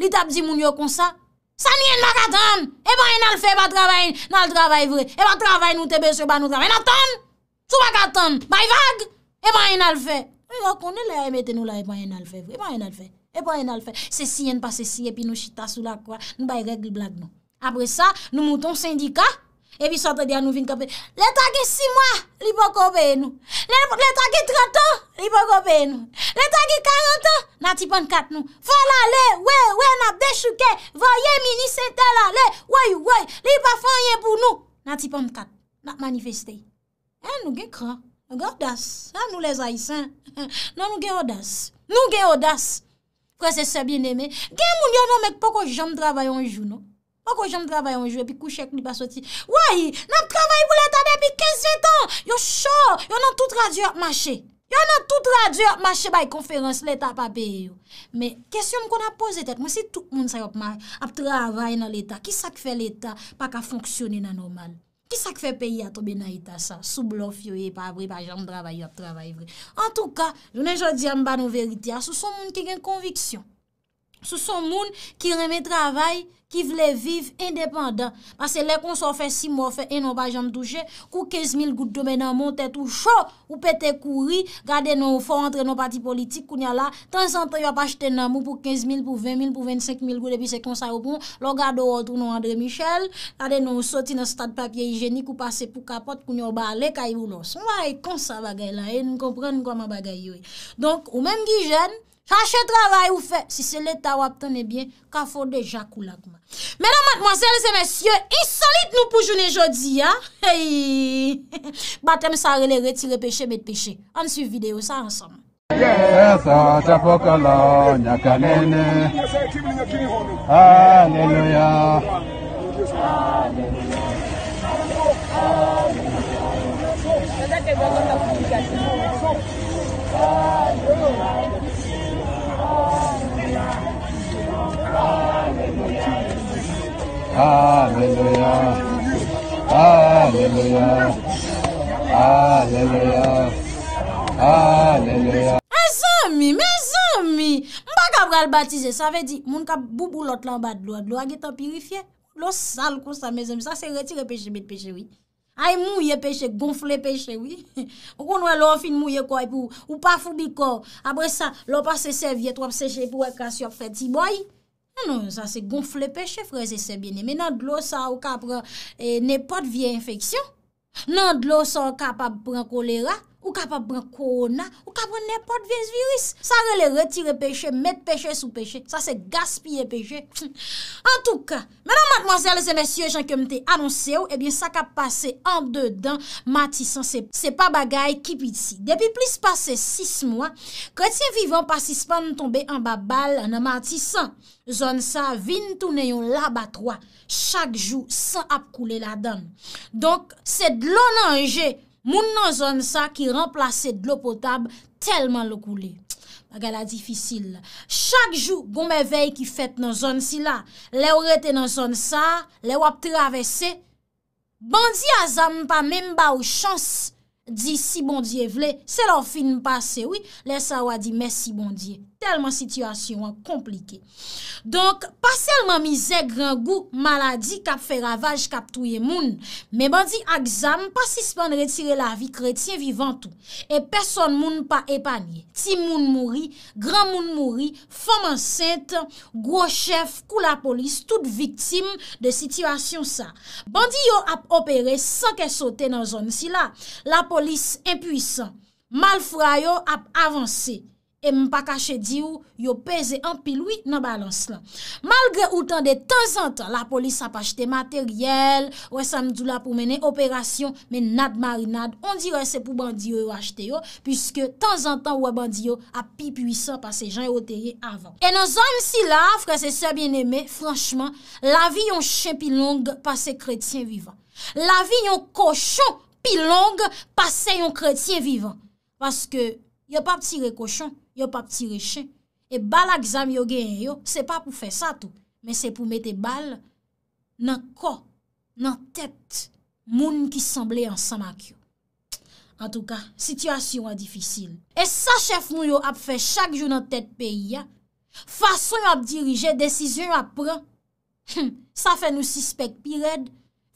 Speaker 1: Li tap di moun yo konsa? San yon baka tan! E ban yon alfe ba travay nan travay vre! E ban travay nou te beso ba nou travay! E ban yon atan! Sou baka tan! Bay vage! E ban yon alfe! E bako e ne le a emete nou la e ban yon alfe vre! E ban yon alfe! E ban yon alfe! Se si yon pa se si e pi nou chita sou la kwa! Nou bay regl blag nou! Apre sa nou mouton syndika! Epi sote di an nou vin kapet, le tagi 6 mwa li bo ko beye nou, le tagi 30 mwa li bo ko beye nou, le tagi 40 mwa na tipon 4 nou. Fola le, we, we, nap de chouke, voye mini setela le, wey, wey, li pa fanyen pou nou, na tipon 4, na manifeste. E eh, nou ge kran, nou ge odas, an nou le zaise, non, nou ge odas, nou ge odas, prese sebi neme, ge moun yo nan mek poko jom travaye anjou nou. Ou kou janm travay anjwe, pi kou chek li pa soti. Wahi, nan travay pou l'Etat be, pi 15 etan, yo sho, yo nan tout radyo ap mache. Yo nan tout radyo ap mache bay konferans, l'Etat pa peye yo. Me, kesyon kon ap pose tet, mwen si tout moun sa yop ma ap travay nan l'Etat, ki sa k fe l'Etat pa ka fonksyoni nan anman? Ki sa k fe peye ato be nan Eta sa? Sou blof yo e, pa abri, pa janm travay, ap travay vre. En tout ka, jounen jodi an ban ou veritya, sou son moun ki gen konviksyon. Sou son moun ki reme travay, ki vle vive independant. Pase lè kon so fè si mò fè, e nou pa jèm toujè, kou 15.000 gout domè nan montè tou chò, ou pète kouri, gade nou fò entre nou pati politik koun ya la, tan santè yò pa chten nan mou, pou 15.000, pou 20.000, pou 25.000 gout, depi se kon sa yò bon, lò gade ou otou nou André Michel, tade nou soti nan statpak yè yè nik, kou pase pou kapot, koun yò ba lè ka yò lòs. Mwa yè kon sa bagay la, e nou komprèn nou kwa mwa bagay yoy. Donk, ou mèm ki jèn, Chache travail ou fait, si c'est l'État ou obtenez bien, qu'a faut déjà couler Mesdames, mademoiselles et messieurs, insolite nous pour journée aujourd'hui. hein? Hey! Baptême ça relé retirer péché, mettre péché. On suit vidéo ça ensemble.
Speaker 2: Ah, Alléluia.
Speaker 1: A, me loya. A, me loya.
Speaker 2: A, me loya. A, me loya.
Speaker 1: Me zami, me zami. Mba Kabral batize, sa ve di, moun ka bou bou lot la an bat lo, lo agi ta pirifiye. Lo sal kon sa me zami, sa se retire peche, bete peche, oui. Ay mouye peche, gonfle peche, oui. Ou konwe lo an fin mouye kwa epi ou pa foubi kwa. Abre sa, lo pa se sevye, to ap seche epi ou ekansi op fe ti boyi. Non, non, sa se gonflepe che freze se bine. Men nan glos sa ou kapre ne pot viye infeksyon. Nan glos sa ou kapre pren kolera. Ou ka pa brèn korona, ou ka brèn nèpot vèz viris. Sa rè lè retire peche, mèt peche sou peche. Sa se gaspye peche. En tout ka, mè nan matmoazèl, zè mèsyè, jan ke mte anonsè ou, ebyen eh sa ka pase an dèdàn matisan. Se pa bagay ki piti. Depi plis pase 6 mwa, kretien vivan pasis pa nou tombe an babal an amatisan. Zon sa vin tou nèyon labatwa. Chak jou, san ap koule la dan. Donk, se dlonanje... Moun nan zon sa ki remplase dlo potab, telman lo koule. Bagala, difisil. Chak jou, gome vey ki fet nan zon si la, le ou rete nan zon sa, le ou ap travesse, bandi a zan pa men ba ou chans di si bandi e vle, se lor film pase, oui, le sa ou a di mes si bandi e vle. telman situasyon an komplike. Donk, pa selman mize, gran gou, maladi, kap fe ravaj, kap touye moun. Me bandi a gzam, pa sispan retire la vi kretien vivantou. E person moun pa epanye. Ti moun mouri, gran moun mouri, foman sent, gwo chef, kou la polis, tout viktim de situasyon sa. Bandi yo ap opere san ke sote nan zon si la. La polis impwisan, mal fwa yo ap avanse. E m pa kache di ou, yo peze an pi loui nan balans lan. Malgre ou tan de tan zan tan, la polis ap achete materyel, wè sa mdou la pou mene operasyon, men nad marinad, on dire se pou bandi ou achete yo, pwiske tan zan tan wè bandi ou ap pi pwisan pa se jan yon terye avan. E nan zan msi la, fwè se sa bin eme, franchman, la vi yon chen pi long pa se kretien vivan. La vi yon kochon pi long pa se yon kretien vivan. Paske, yon pa pti rekochon. yo pa ptire chen, e bal a gzam yo gen yo, se pa pou fe sa tou, men se pou mete bal, nan ko, nan tet, moun ki semble ansan mak yo. An tou ka, sityasyon an difisil. E sa chef moun yo ap fe chak jou nan tet pe ya, fason ap dirije, desisyon ap pran, sa fè nou sispek pi red,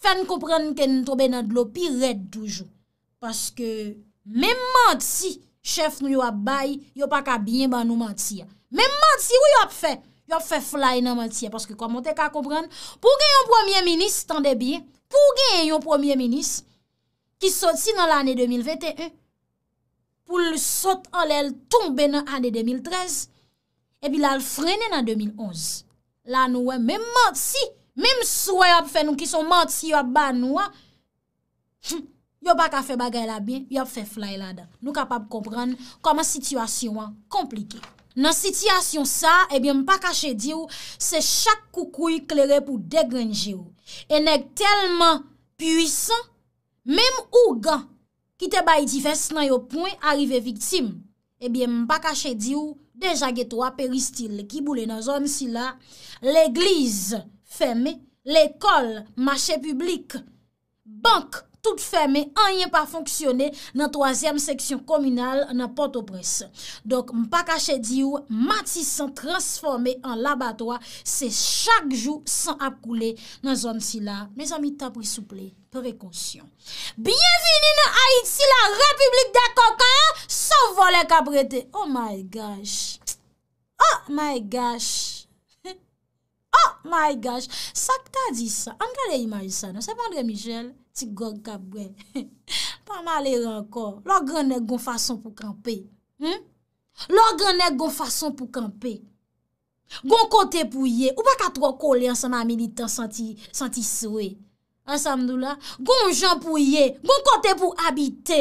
Speaker 1: fè nou kompran ke nou troube nan dlo pi red toujou. Paske, men manti, Chef nou yo ap bay, yo pa ka bine ban nou manti ya. Men manti yo yo ap fe, yo ap fe flay nan manti ya. Paske komon te ka kompran, pou gen yon premier minis, tande bi, pou gen yon premier minis, ki sot si nan l'anè 2021, pou sot alèl tombe nan anè 2013, e bi lal frene nan 2011. Lan nou we men manti, men mswe yo ap fe nou ki son manti yo ap ban nou a, chouk. yo pa ka fe bagay la bin, yo fe fly la da. Nou kapap kompran koman situasyon an komplike. Nan situasyon sa, ebyen mpa kache di ou, se chak koukou yi klerè pou degrenji ou. Enek telman puisan, mem ou gan, ki te bayi di fes nan yo pouen arive viktim. Ebyen mpa kache di ou, deja getwa peristil, ki boule nan zon si la, l'eglize, feme, l'ekol, mache publik, bank, tout fèmè, an yè pa fonksyonè nan toazèm seksyon kominal nan Port-au-Bresse. Dok m pa kache di ou, mati san transformè an labatoa, se chak jou san apkoulè nan zon si la. Me zami ta prissouplè, prekonsyon. Bienveni nan Haiti, la republik da kokan, sa volè kabretè. Oh my gosh, oh my gosh, oh my gosh. Sa k ta di sa, an kade imaj sa nan? Sa pandre Michel? Ti gok kabwe, pa male renkor. Lò gwenèk gwen fason pou kampe. Hmm? Lò gwenèk gwen fason pou kampe. Gwen kote pou ye. Ou pa ka tro kole ansan ma militan santi souwe. Ansan mdou la. Gwen jen pou ye. Gwen kote pou habite.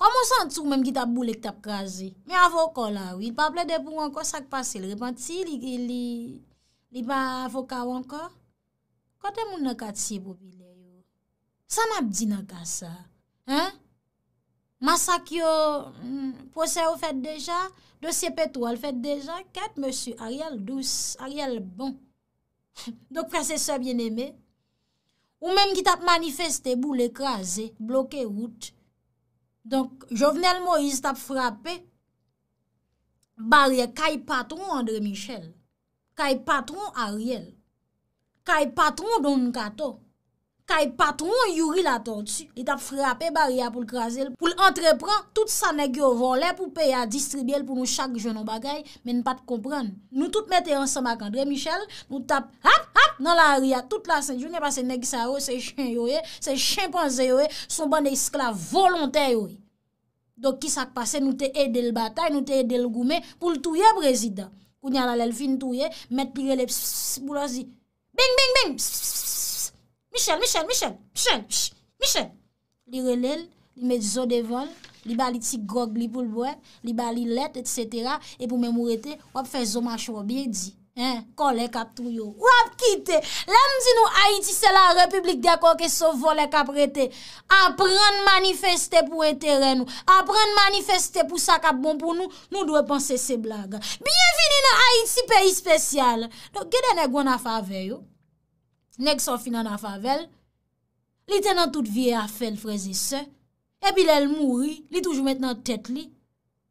Speaker 1: Kwa monsan tout menm gita bou lek tap kaze. Me avokò la wil. Pa ple de pou ankor sak pase. Le bant si li ba avokò ankor. patè moun nan kat siye pou vile yon? San ap di nan ka sa? Hein? Masakyo, mm, posè ou fet deja, dosye petou al fet deja, ket monsu ariel douz, ariel bon. Donk prase se bien eme. Ou menm ki tap manifeste, bou l'ekraze, bloke route. Donk, jovenel moriz tap frape, barye, kay patron André Michel, kay patron ariel. Kay patron donm kato. Kay patron yuri la tortsi. Li tap frape bariya pou l'krasel. Pou l'entreprend, tout sa negyo volè pou pe ya distribye l pou nou chak jounon bagay. Men pat kompren. Nou tout mette ansama kandre Michel. Nou tap hap hap nan la ria. Tout la Saint-Jounie pa se negy sa yo, eh. se chen yo eh, yo, se chenponze yo yo, son ban de iskla volontè yo yo. Dok ki sak pase nou te ede l batay, nou te ede l goume pou l touye brezida. Pou nyalal el fin touye, mette pire le psiboula zi. Bing, bing, bing! Psst, psst, psst! Michel, Michel, Michel! Michel, psst! Michel! Li relel, li met zo devon, li bali ti grog li pou lbouè, li bali let, et sètera, e pou memourete, wap fè zo manchou wabir di. Ko le kap tou yo Ou ap kite Lem di nou Haiti se la republik de akon Ke so vo le kap rete Aprende manifeste pou enterre nou Aprende manifeste pou sa kap bon pou nou Nou dwe panse se blaga Bienveni nan Haiti peyi spesyal Nou gede nek wana favel yo Nek so finan na favel Li tenan tout vie a fel frezi se Ebi lel mouri Li toujou met nan tet li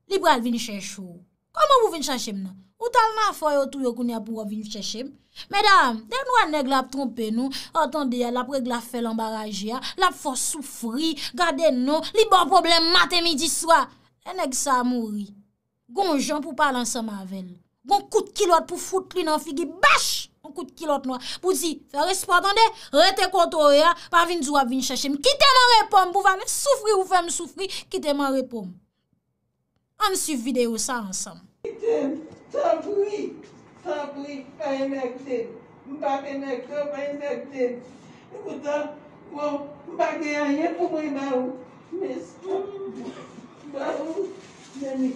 Speaker 1: Li bral vin chen chou Koman vou vin chen chem nan Ou tanman fwa yo tou yo koun ya pou wav vin chèchèm? Mèdam, den wè anèk lè ap trompe nou, atonde, lè ap rèk lè ap fè l'embarajè ya, lè ap fò soufri, gade nou, li bon problem matè midi swa. Enèk sa a mouri. Gonjon pou pal ansèm avèl. Gon kout kilot pou fout li nan figi, bèch! Gon kout kilot nou, pou di, fè respon atonde, rète kontore ya, pa vin djou wav vin chèchèm. Kite mè repom pou vèm soufri ou fèm soufri, kite mè repom. An sif videyo sa ansè
Speaker 3: Sanbwi, sanbwi, pa enekte. Mpa enekte, pa enekte. Ekoutan, mpa genye pou mwen ba ou. Mwen, mpa, mwen, mweni.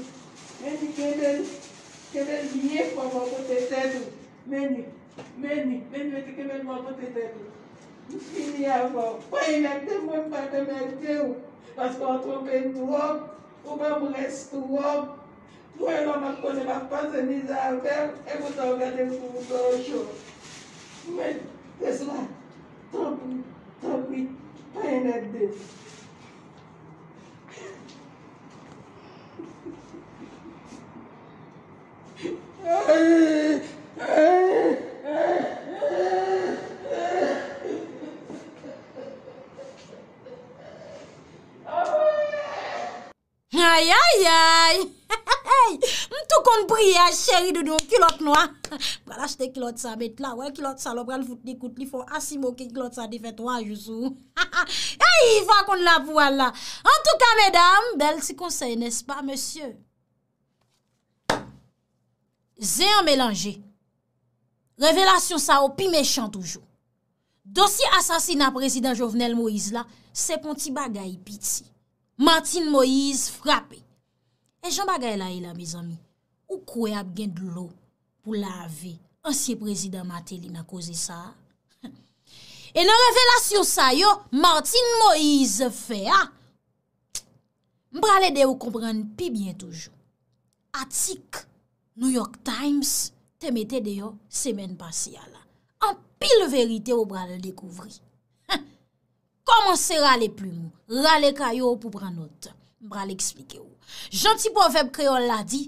Speaker 3: Meni kemen, kemen yikwa mwen potete ou. Meni, meni, meni weti kemen mwen potete ou. Mweni avon, pa enekte
Speaker 2: mwen pa enekte ou. Pasko atro peni tou wap, ou pa mwen res tou wap. é makoze mapasa mizabe o tekutosho.
Speaker 3: Mas pessoal, topi, topi,
Speaker 2: paina de. Ai, ai, ai.
Speaker 1: Ai, ai, ai! Hey, mtou kon priye, chèri de nou, kilot nou, ha. Pral achete kilot sa, met la, wè kilot salop, pral foute di koute, li fò asimoke kilot sa, di fèt wè, jousou. Ha, ha, ha, hey, fò kon la pou al la. En tout ka, mèdam, bel si konsey, nèspas, mèsyè? Zéan mélangé. Rèvelasyon sa, ou pi méchant toujou. Dosye asasina prezident Jovenel Moïse la, se pon ti bagay piti. Martine Moïse frappé. E jan bagay la ila, miz ami, ou kwe ap gen dlo pou la ave ansye prezidant Mateli na kozi sa? E nan revelasyon sa yo, Martin Moïse fe, ha! Ah! Mbra le deyo kompren pi bien toujou. Atik, New York Times, temete deyo semen pasi ya la. An pi le verite yo mbra le dekouvri. Koman se rale plume, rale kayo pou pranote. Mbra li eksplike ou Janti pou an veb kreol la di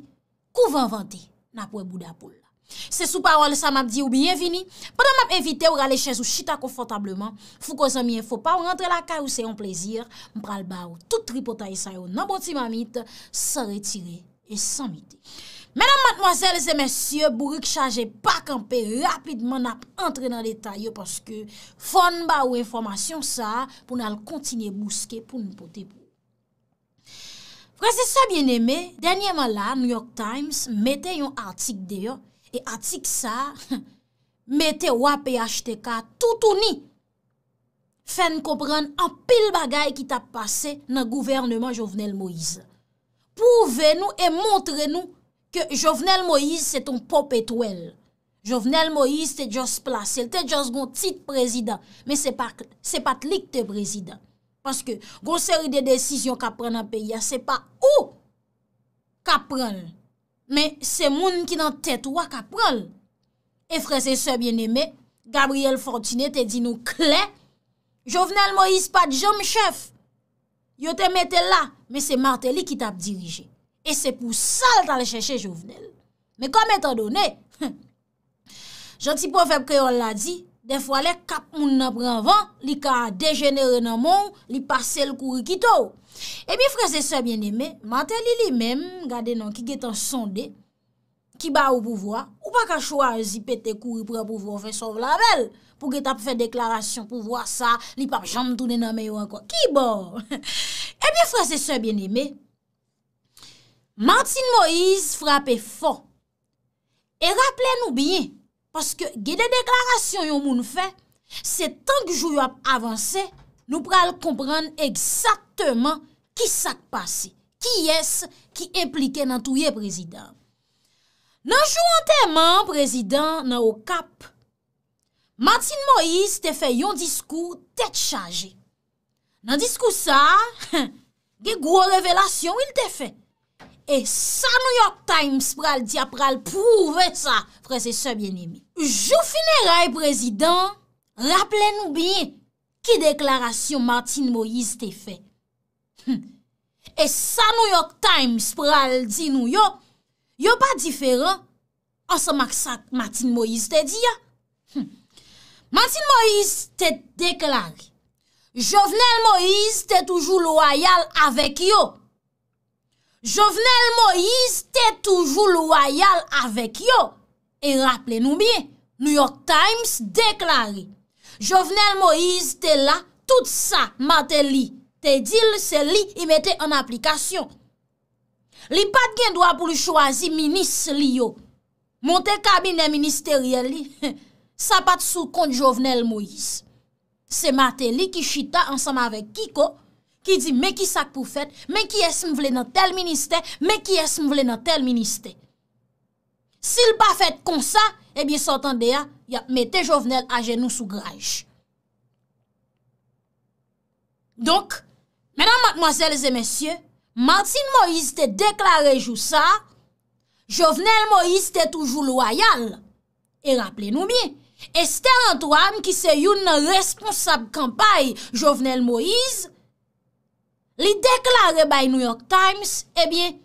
Speaker 1: Kou van vante na pou e bouda pou la Se sou parol sa map di ou bienvini Padan map evite ou rale chèz ou chita konfortableman Fou ko zan miye fò pa ou rentre la ka ou se yon plezir Mbral ba ou tout ripotay sa yo Nan boti mamit San retire et san mite Menan matmoazèl zè mèsyè Bourouk chaje bakanpe Rapidman nap entre nan detay yo Paske fon ba ou informasyon sa Poun al kontinye bouske Poun nou pote pou Prese sa bien eme, denye man la New York Times mette yon artik deyo e artik sa mette WAPHTK toutouni fen kopren apil bagay ki ta pase nan gouvernement Jovenel Moïse. Pouve nou e montre nou ke Jovenel Moïse se ton pop etouel. Jovenel Moïse te jos plase, el te jos gon tit prezident men se pat lik te prezident. Paske, gonseri de desisyon kapren apè, ya sepa ou kapren. Men, se moun ki nan tèt wak kapren. E frese sebyen eme, Gabriel Fortunet te di nou klen. Jovenel Moïse Pat, jom chef. Yo te mette la, men se marteli ki tap dirije. E se pou sal tal chèche jovenel. Men, kom etan donè. Janti profèb kreol la di. De fwa le kap moun nan pranvan, li ka dejenere nan moun, li pase l kouri ki tou. E mi frese se bien eme, mante non, li li mem gade nan ki getan sonde, ki ba ou pouvoa, ou pa ka chwazi pete kouri pou a pouvoa fe sov lavel, pou getan pou fe deklarasyon pouvoa sa, li pa jantounen nan meyo an kwa. E mi frese se bien eme, Martin Moïse frape fon, e rappele nou biye, Paske ge de deklarasyon yon moun fè, se tan ki jou yon avanse, nou pral kompran eksakteman ki sak pase. Ki yes ki implike nan touye prezident. Nan jou anterman prezident nan ou kap, Martin Moïse te fè yon diskou tèt chaje. Nan diskou sa, ge gwo revelasyon yon te fè. E sa New York Times pral di ap pral pouve sa, prese se bien emi. Jou finera e prezident, rappele nou biye ki deklarasyon Martin Moïse te fe. E sa New York Times pral di nou yo, yo pa diferan asa maksat Martin Moïse te di ya. Martin Moïse te deklari, jovenel Moïse te toujou loyal avek yo. Jovenel Moïse te toujou l'royal avèk yo. E rapple nou biye, New York Times deklare. Jovenel Moïse te la, tout sa mater li. Te dil se li imete an aplikasyon. Li pat gen doa pou li chwazi minis li yo. Monte kabine ministeriè li, sa pat sou kont Jovenel Moïse. Se mater li ki chita ansam avèk kiko, ki di mè ki sak pou fèt, mè ki es m vle nan tel ministè, mè ki es m vle nan tel ministè. Sil pa fèt kon sa, ebyen eh sotan de ya, mette Jovenel a genou sou graj. Donk, menan matmoazèles e mèsyè, Martin Moïse te deklare jou sa, Jovenel Moïse te toujou loyal, e rappele nou mi, Ester Antouam ki se youn nan responsab kampay Jovenel Moïse, Li deklare by New York Times, eh bien,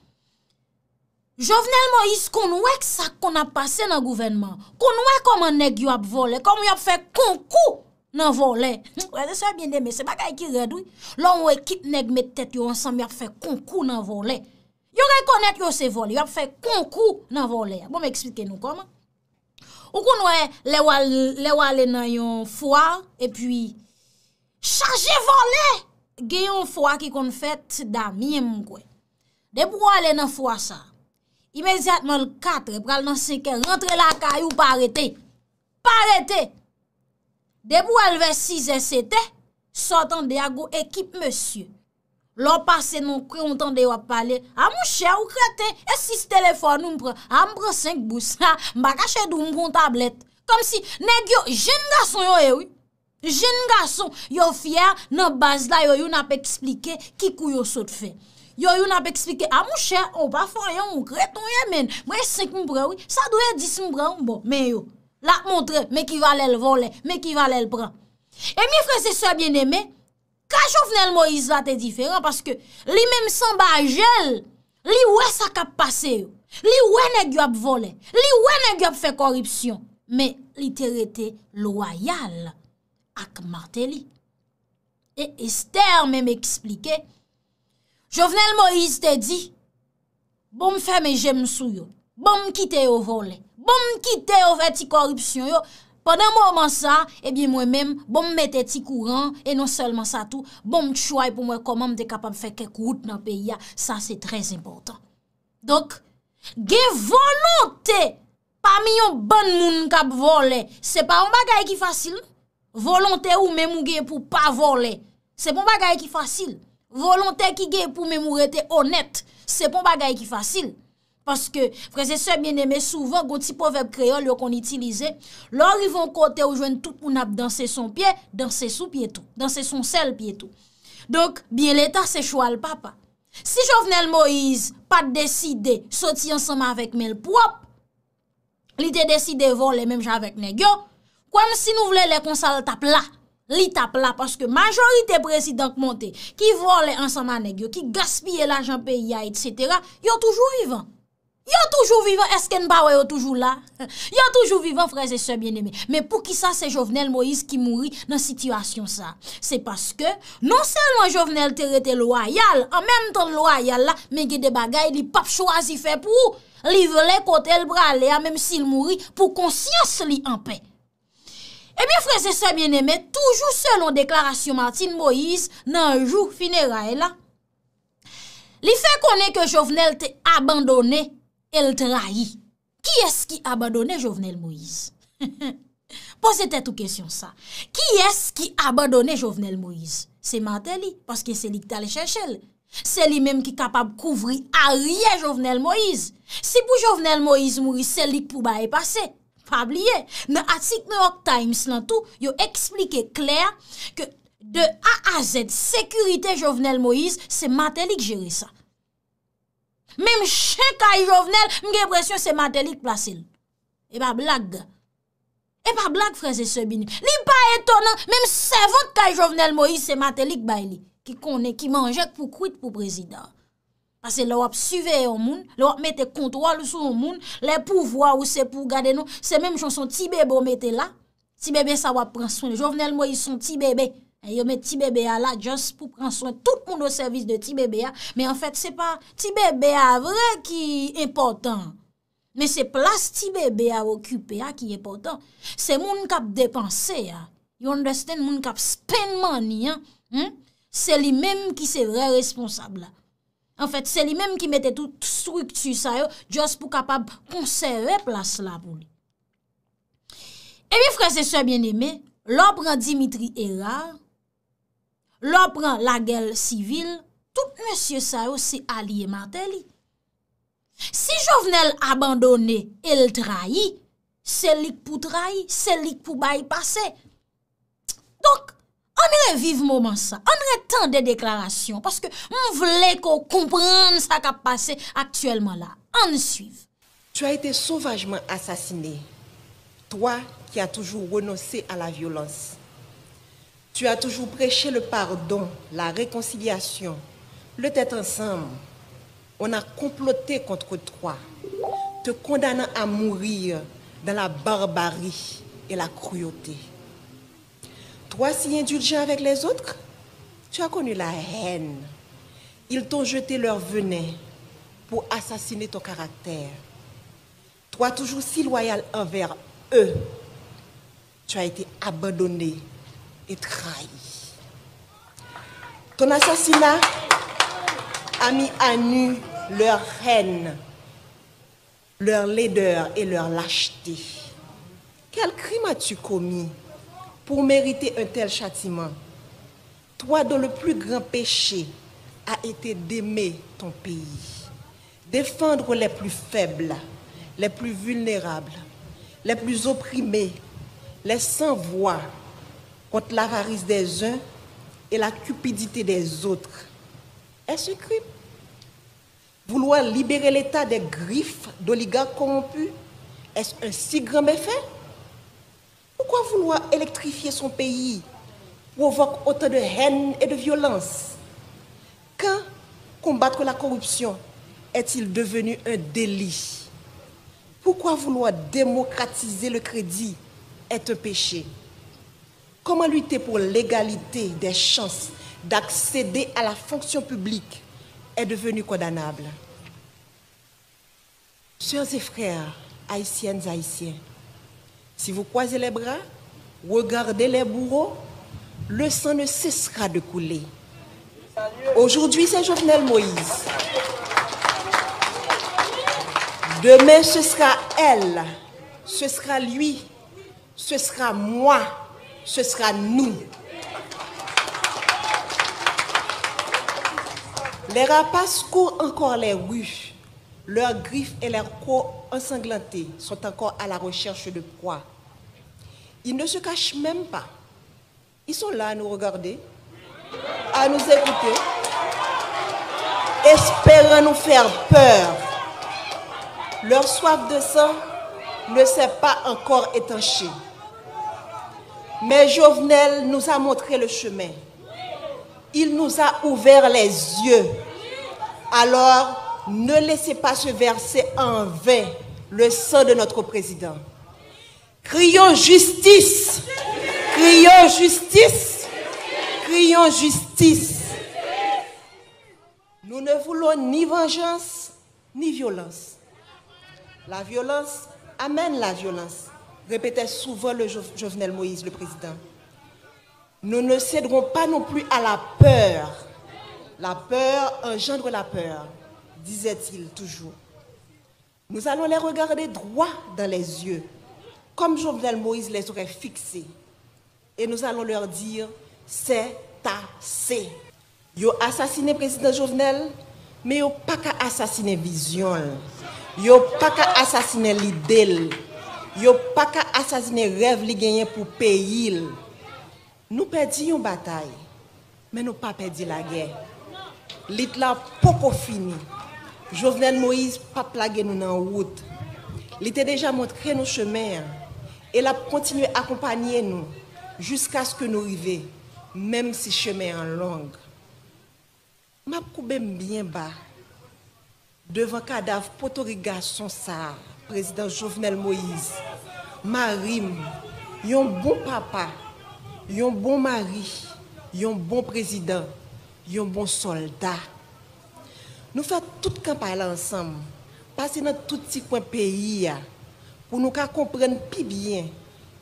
Speaker 1: Jovenel Moïse konwek sa kon ap pase nan gouvenman. Konwek koman neg yon ap vole, konwek yon ap fe konkou nan vole. Ouè, de souye bien deme, se bagay ki redouy. Lon wek kit neg met tèt yon ansam, yon ap fe konkou nan vole. Yon rekonet yon se vole, yon ap fe konkou nan vole. Bon me eksplike nou koman. Ou konwek le wale nan yon foa, e pi, chaje vole! Gye yon fwa ki kon fèt da miye mwen kwe. Debou alè nan fwa sa, imèzyatman l katre, pral nan seke, rentre la ka yon pa arete. Parete! Debou alve 6 et 7, sotan de a go ekip mwen sye. Lò pase nan kre ontan de wap pale, a mwen chè ou kre te, e 6 telefon ou mpre, a mpre 5 bousa, mbakache doun mpron tablet. Kom si negyo jen gason yon yowit. Eh Jen nga son, yo fyer nan baz la yo yon ap eksplike kikou yo sot fe. Yo yon ap eksplike, a mou chè, ou pa fwa yon, mou kreton yon men. Mwen se koum prewi, sa doye dis mou prewi mbo. Men yo, la moun tre, men ki valel vole, men ki valel pre. E mi frese sou a bien eme, kajou fnel Moïse vate diferan, paske li men msamba a jel, li wè sa kap pase yo. Li wè ne gyo ap vole, li wè ne gyo ap fe koripsyon, men literete loyale. ak marteli. E ister men me eksplike, Jovenel Moïse te di, bon me fè me jem sou yo, bon me kite yo vole, bon me kite yo fè ti korupsyon yo, pwene mwoman sa, ebyen eh mwen men, bon me mette ti kouran, e non selman sa tou, bon me tchouay pou mwen koman me de kapab fè kek wout nan peya, sa se trez important. Dok, ge volote, pami yo bon loun kap vole, se pa mba gaye ki fasil, non? Volontè ou mè mou ge pou pa volè, se pon bagay ki fasil. Volontè ki ge pou mè mou rete onèt, se pon bagay ki fasil. Paske freze se mè mè souvan, gouti poveb kreol yo kon itilize, lor yon kote ou jwen bon bon tout pou nap dansè son piè, dansè son sel piè tou. Donk, biè l'état se chou al papa. Si chou vnel Moïse pat deside soti ansama avèk mè l'pou ap, li te deside volè mèm javèk mè gyo, kwenm si nou vle le konsal tap la, li tap la, paske majorite prezident montè, ki vo le ansama negyo, ki gaspye la janpe ya, etc., yo toujou vivan. Yo toujou vivan, esken bawe yo toujou la? Yo toujou vivan, freze se bien eme. Me pou ki sa se jovenel Moïse ki mouri nan situasyon sa? Se paske, non sel mwen jovenel terete loayal, an men ton loayal la, men gen de bagay li pap choazi fe pou li vele kote el brale ya, menm si il mouri, pou konsyans li anpe. E eh miye freze se mien eme, toujou se non deklarasyon Martin Moïse nan jou finera e la. Li fe konen ke Jovenel te abandone, el trahi. Ki es ki abandone Jovenel Moïse? Pose te tou kesyon sa. Ki es ki abandone Jovenel Moïse? Se mater li, paske se li k tale chenchele. Se li menm ki kapab kouvri a rie Jovenel Moïse. Se pou Jovenel Moïse mouri, se li pou ba e pase. Pabliye, me atik me Ok Times lan tou, yo eksplike kler ke de A a Z, sekurite jovenel Moïse, se matelik jere sa. Mem chen kay jovenel, mge presyon se matelik plasil. E pa blag. E pa blag freze se bini. Li pa etonan, mem se vot kay jovenel Moïse, se matelik bay li. Ki konen, ki manjek pou kuit pou prezident. Asè lè wap suve yon moun, lè wap mette kontrol sou yon moun, lè pou vwa ou se pou gade nou. Se menm chanson ti bebe wap mette la, ti bebe sa wap pranswen. Joun venel mwen yon son ti bebe, yon met ti bebe a la just pou pranswen tout moun do servis de ti bebe a. Men en fèt se pa ti bebe a vre ki important, men se plas ti bebe a wakupi a ki important. Se moun kap depanse ya, yon desten moun kap spenman ni ya, se li menm ki se vre responsable ya. En fèt, sè li mèm ki mètè tout struktu sa yo, jòs pou kapab konsère plas la pou li. E mi frè, sè sè bien emè, lò pran Dimitri Erard, lò pran la gel sivil, tout mèsyè sa yo, sè Ali Emarteli. Si jo venè l'abandonè, el trahi, sè lik pou trahi, sè lik pou bayi pase. Tok, on revive moment ça, on retend des déclarations parce que on voulait qu'on comprenne ce qui a passé actuellement là. On suive. Tu as été sauvagement assassiné. Toi qui as
Speaker 3: toujours renoncé à la violence. Tu as toujours prêché le pardon, la réconciliation, le tête ensemble. On a comploté contre toi, te condamnant à mourir dans la barbarie et la cruauté. Toi si indulgent avec les autres, tu as connu la haine. Ils t'ont jeté leur venin pour assassiner ton caractère. Toi toujours si loyal envers eux, tu as été abandonné et trahi. Ton assassinat a mis à nu leur haine, leur laideur et leur lâcheté. Quel crime as-tu commis pour mériter un tel châtiment. Toi dont le plus grand péché a été d'aimer ton pays, défendre les plus faibles, les plus vulnérables, les plus opprimés, les sans voix contre l'avarice des uns et la cupidité des autres. Est-ce un crime Vouloir libérer l'État des griffes d'oligarques corrompus, est-ce un si grand méfait pourquoi vouloir électrifier son pays provoque autant de haine et de violence Quand combattre la corruption est-il devenu un délit Pourquoi vouloir démocratiser le crédit est un péché Comment lutter pour l'égalité des chances d'accéder à la fonction publique est devenu condamnable Sœurs et frères, haïtiennes, haïtiens, si vous croisez les bras, regardez les bourreaux, le sang ne cessera de couler. Aujourd'hui, c'est Jovenel Moïse. Demain, ce sera elle, ce sera lui, ce sera moi, ce sera nous. Les rapaces courent encore les rues. Leurs griffes et leurs crocs ensanglantés sont encore à la recherche de proie Ils ne se cachent même pas. Ils sont là à nous regarder, à nous écouter, espérant nous faire peur. Leur soif de sang ne s'est pas encore étanchée. Mais Jovenel nous a montré le chemin. Il nous a ouvert les yeux. Alors, ne laissez pas se verser en vain le sang de notre président. Crions justice. Crions justice. Crions justice. Nous ne voulons ni vengeance ni violence. La violence amène la violence, répétait souvent le Jovenel Moïse, le président. Nous ne céderons pas non plus à la peur. La peur engendre la peur disait-il toujours. Nous allons les regarder droit dans les yeux, comme Jovenel Moïse les aurait fixés. Et nous allons leur dire, c'est assez. Ils ont assassiné le président Jovenel, mais ils n'ont pas qu'à vision. Ils n'ont pas qu'à assassiner l'idée. Ils n'ont pas qu'à le rêve pour payer. Nous perdions la bataille, mais nous pas perdu la guerre. L'Hitler n'a pas fini. Jovenel Moïse n'a pas plagué nous la route. Il était déjà montré nos chemins et il a continué à accompagner nous jusqu'à ce que nous arrivions, même si le chemin est long. Je suis bien bas devant le cadavre Potori son ça, président Jovenel Moïse. Marie, un bon papa, un bon mari, un bon président, un bon soldat. Nous faisons toute campagne ensemble, passer dans tout petit coin pays pour nous comprendre plus bien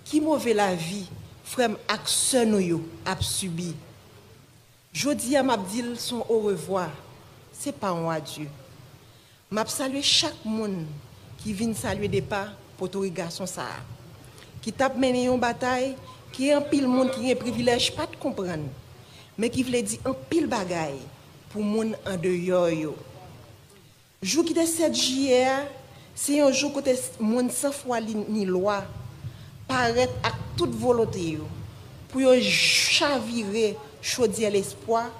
Speaker 3: qui mauvais la vie frère action nous a subi. Je dis à Mabdil son au revoir. C'est pas un adieu. M'a salue chaque monde qui vient saluer des pas pour tout garçon ça. Qui tape mené une bataille qui est un pile monde qui est privilège pas de comprendre mais qui voulait dire un pile bagaille pour les gens en dehors Le Jour qui est 7 juillet, c'est un jour où les gens sans foi ni loi paraît avec toute volonté pour chavirer chaudier l'espoir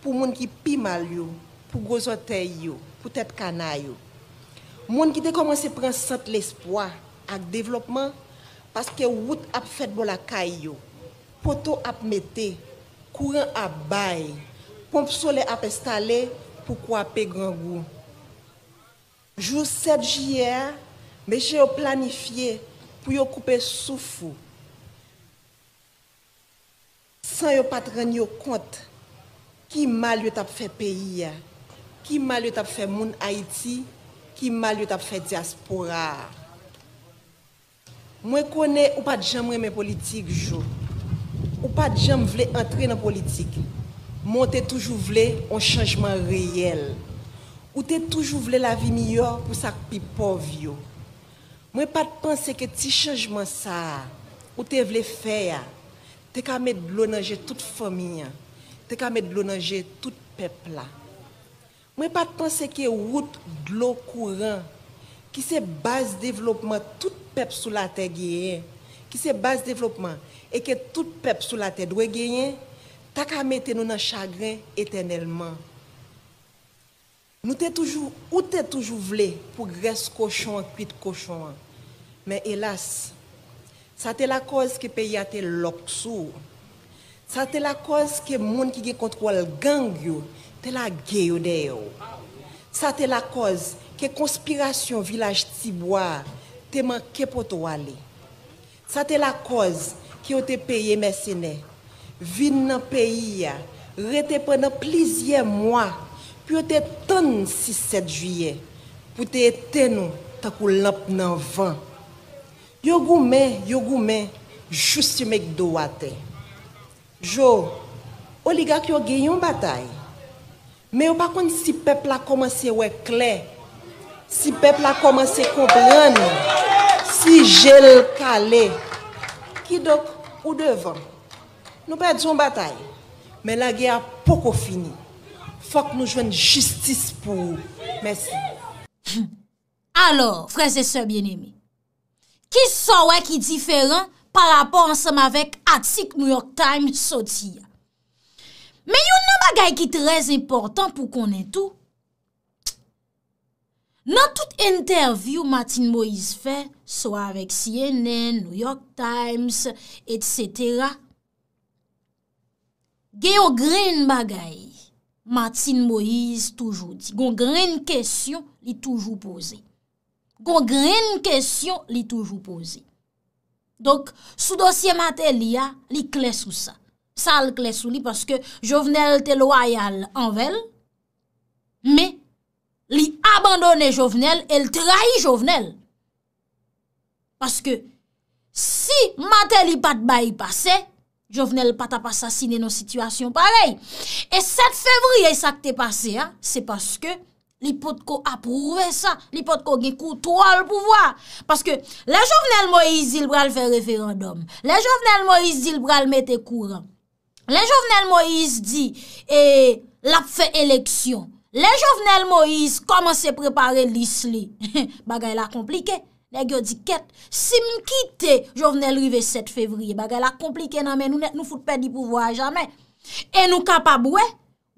Speaker 3: pour les gens qui sont mal yo, pour les gens yo, pour les canaille Les gens qui ont commencé à prendre l'espoir avec développement parce que route a fait de la caille yo, poteau a le courant a baillé. Pomp sole apestale pou kwape grangou. Jou 7 jiyer, me jè yo planifiye pou yo koupe soufou. San yo patren yo kont, ki ma lye tap fe peyi ya. Ki ma lye tap fe moun Haiti, ki ma lye tap fe diaspora. Mwen kone ou pa djem wè men politik jou. Ou pa djem vle antre nan politik. Moi, toujours voulu un changement réel. Ou t'es toujours voulu la vie meilleure pour ça qui pauvre. Moi, pas de penser que ce changement ça, ou t'es voulu faire, t'es qu'à mettre de l'eau dans toute famille, t'es qu'à mettre de l'eau dans tout peuple là. Moi, pas de penser que route de l'eau courant, qui c'est base développement tout peuple sur la terre qui c'est base développement et que tout peuple sur la terre doit gagner T'as qu'à mettre nous dans chagrin éternellement. Nous t'es toujours, ou t'es toujours voulu pour graisse cochon, cuite cochon. Mais hélas, ça c'est la cause que pays a été loxou. Ça c'est la cause que monde qui contrôle gang yo, la guerre Ça c'est la cause que conspiration village Tibois t'es manqué pour toi aller. Ça c'est la cause qui ont été payé mercenaire. Vin nan peyi ya, re te pre nan plizye mwa, pi yo te ton si set viye, pou te eten nou tak ou lop nan van. Yo goume, yo goume, jousi mek do ate. Jo, oliga ki yo gen yon batay, me yo pa kon si pepla komanse wekle, si pepla komanse koubran, si jel kale, ki dok ou devan. Nou pa diyon batay, men la gey a poko
Speaker 1: fini. Fok nou jwen justice pou ou. Mersi. Alors, freze se bien eme. Ki so we ki diferan par rapport ansem avek atik New York Times soti ya? Men yon nan bagay ki trez important pou konen tou? Nan tout interview Matin Moise fe, so avek CNN, New York Times, etc., genyon gren bagay, Matin Moïse toujou di, genyon gren kèsyon li toujou pouze. Genyon gren kèsyon li toujou pouze. Donk, sou dosye Matin li a, li kle sou sa. Sa al kle sou li, paske Jovenel te loayal anvel, me, li abandone Jovenel, el trahi Jovenel. Paske, si Matin li pat bayi pase, Jovenel pata pa sasine nan sitwasyon parey. E 7 fevriye sa k te pase, se paske li potko aprouve sa. Li potko gen koutou al pouvoi. Paske la jovenel Moïse Dilbral fe referandom. La jovenel Moïse Dilbral mette kouran. La jovenel Moïse di, e lap fe eleksyon. La jovenel Moïse koman se prepare lisli. Bagay la komplikey. Nè gyo di ket, si m kitè, jò venè l'rive 7 fevriye. Bagè la komplike nan men, nou foute pè di pouvo a jame. E nou kapab wè,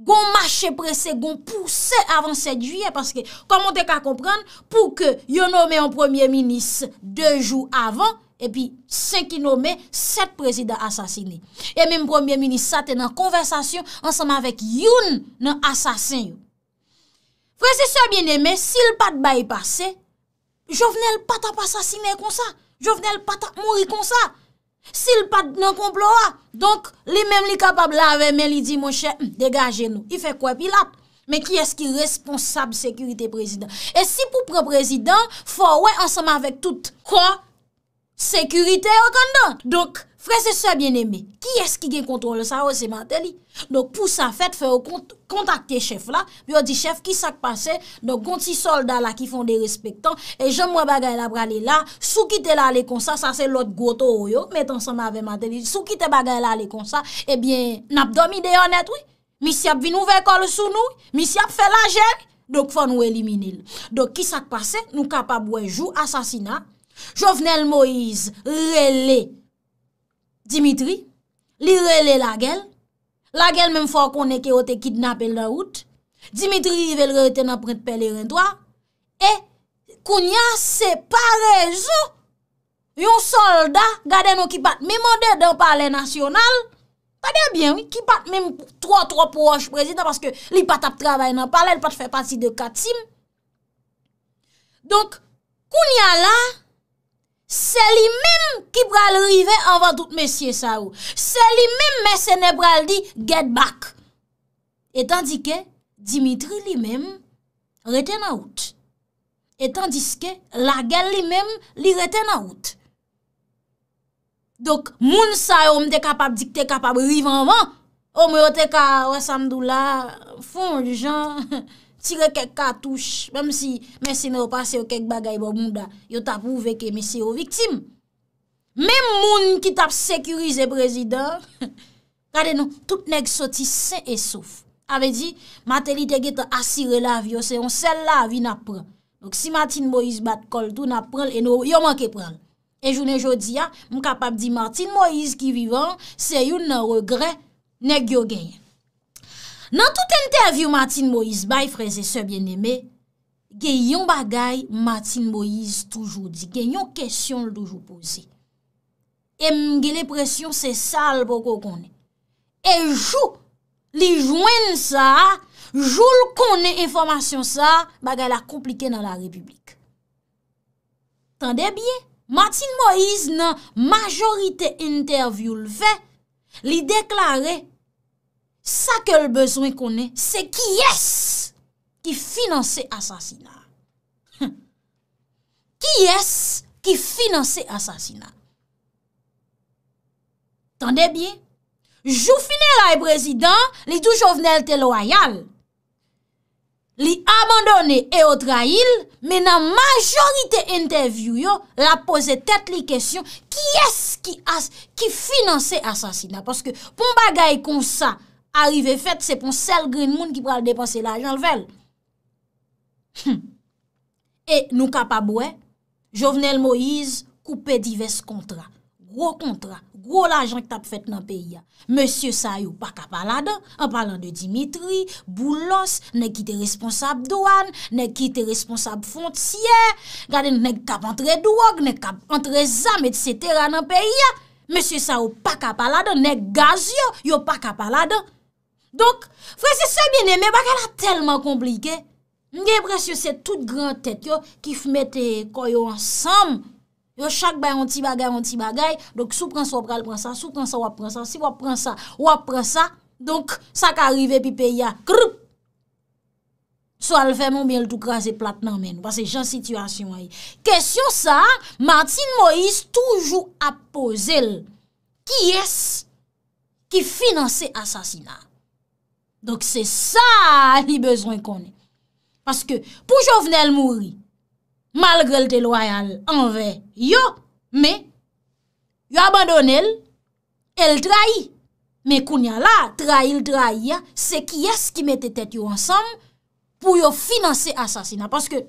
Speaker 1: goun mâche presè, goun pousse avan 7 juye. Paske, komon te ka kompran, pou ke yon nomè an premier minis 2 jou avan, epi sen ki nomè 7 prezident asasini. E men premier minis sa te nan konversasyon ansama vek yon nan asasin yo. Prezise sou bien eme, si l pat bayi pase, Jo vnen l pat ap asasine kon sa. Jo vnen l pat ap mori kon sa. Si l pat nan komplo a. Donk, li men li kapab lave men li di mon chè. Hmm, Degaje nou. I fe kwe pilap. Men ki eski responsab sekurite prezident. E si pou prezident, fwa we ansama vek tout. Kwa? Sekurite okanda. Donk. Fre se se bien eme, ki es ki gen kontrol sa ou se Mateli? Dok pou sa fet, fe ou kontakte chef la, bi ou di chef, ki sak pase, dok konti solda la ki fon de respektan, e jom wè bagay la pralè la, sou ki te la alè kon sa, sa se lot goto ou yo, met ansama avè Mateli, sou ki te bagay la alè kon sa, ebyen, napdomi deyonèt wè? Mi siap vi nou vekòl sou nou? Mi siap fe la jè? Dok fò nou elimine lè. Dok ki sak pase, nou kapab wè jou, asasina, jovnel Moïse, relè, Dimitri, li rele la gel, la gel menm fwa konen ke o te kidnap el da wout, Dimitri li vel rete nan prent pe le rentwa, e, kounya se parejou, yon solda gade nou ki pat memande dan pale nasyonal, pade bien, ki pat mem 3-3 pou waj prezident, paske li pat ap travay nan pale, li pat fe pati de katsim. Donk, kounya la, Se li menm ki bral rive avan dout mesye sa ou. Se li menm mese ne bral di get back. Etan dike Dimitri li menm reten aout. Etan diske la gel li menm li reten aout. Dok moun sa ou m de kapab dik te kapab rive avan. Ou m rete ka wesam dou la fonj jan. Tire kek katouche, mèm si mèm se nou pase yo kek bagay bo moun da, yo tap ou veke mèm se yo viktim. Mèm moun ki tap sekurize prezident, kade nou, tout nèk soti sen e souf. Ave di, mèm te li te ge te asire la vi yo, se yon sel la vi na pran. Donc si Martine Moïse bat kol tou na pran, yo manke pran. E jounen jodi ya, mou kapap di Martine Moïse ki vivan, se yon nan regre, nèk yo genyen. Nan tout interview Martin Moïse bay, freze se bien eme, gen yon bagay Martin Moïse toujou di, gen yon kesyon loujou pouzi. E mgele presyon se sal poko konen. E jou, li jwen sa, jou l konen informasyon sa, bagay la komplike nan la republik. Tande bie, Martin Moïse nan majorite interview l ve, li deklare, Sa ke l bezwen konen, se ki yes ki finanse asasina. Ki yes ki finanse asasina. Tande bien? Jou finen la e prezident, li tou jovenelte loyal. Li abandonne e o trail, men nan majorite interview yo, la pose tet li kesyon ki yes ki finanse asasina. Paske pou bagay kon sa... Arrive fèt, se pon sel grin moun ki pral depanse l'ajan l'vel. E nou kapabwe, Jovenel Moïse koupe divers kontra. Gro kontra, gro l'ajan ki tap fèt nan peyi ya. Monsie sa yo pa kapal adan, an palan de Dimitri, Boulos, nek ki te responsab douan, nek ki te responsab fonciè, gade nek kap entre douog, nek kap entre zam, etc. nan peyi ya. Monsie sa yo pa kapal adan, nek gaz yo, yo pa kapal adan, Donk, fwese se mene, me baka la telman komplike. Mge prese se tout grand tete yo, ki fweme te koyo ansam. Yo chak bay an ti bagay, an ti bagay. Donk, sou pran sa wap pran sa, sou pran sa wap pran sa, si wap pran sa, wap pran sa. Donk, sa ka arrive pi pe ya. Krrp! Sou alveman, mi el tou krasi plat nan men. Bas se jan situasyon ay. Kesyon sa, Martin Moïse toujou apose l. Ki es? Ki finanse asasinat? Donk se sa li bezwen konen. Paske pou jo vnen el mouri, malgre el te loyal anve yo, me, yo abandone el, el trahi. Me koun ya la, trahi, trahi ya, se ki yas ki mette tet yo ansam pou yo finanse asasina. Paske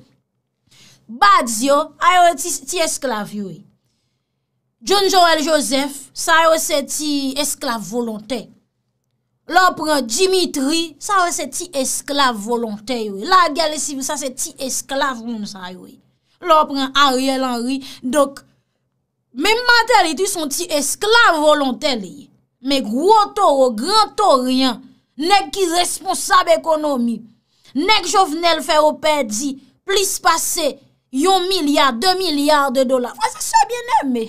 Speaker 1: bad yo, ayon ti esklav yoy. John Joel Joseph, sa ayon se ti esklav volontèk. Lò pren Dimitri, sa wè se ti esklave volontèl, wè. La gèl e siv, sa se ti esklave moun sa, wè. Lò pren Ariel Henry, dok mèm matèl iti son ti esklave volontèl, yè. Mèk wò toro, gran to riyan, nèk ki responsab ekonomi. Nèk jovnel fè opè di, plis pasè yon milyard, dèmilyard de dolar. Wè se sè bienèmè.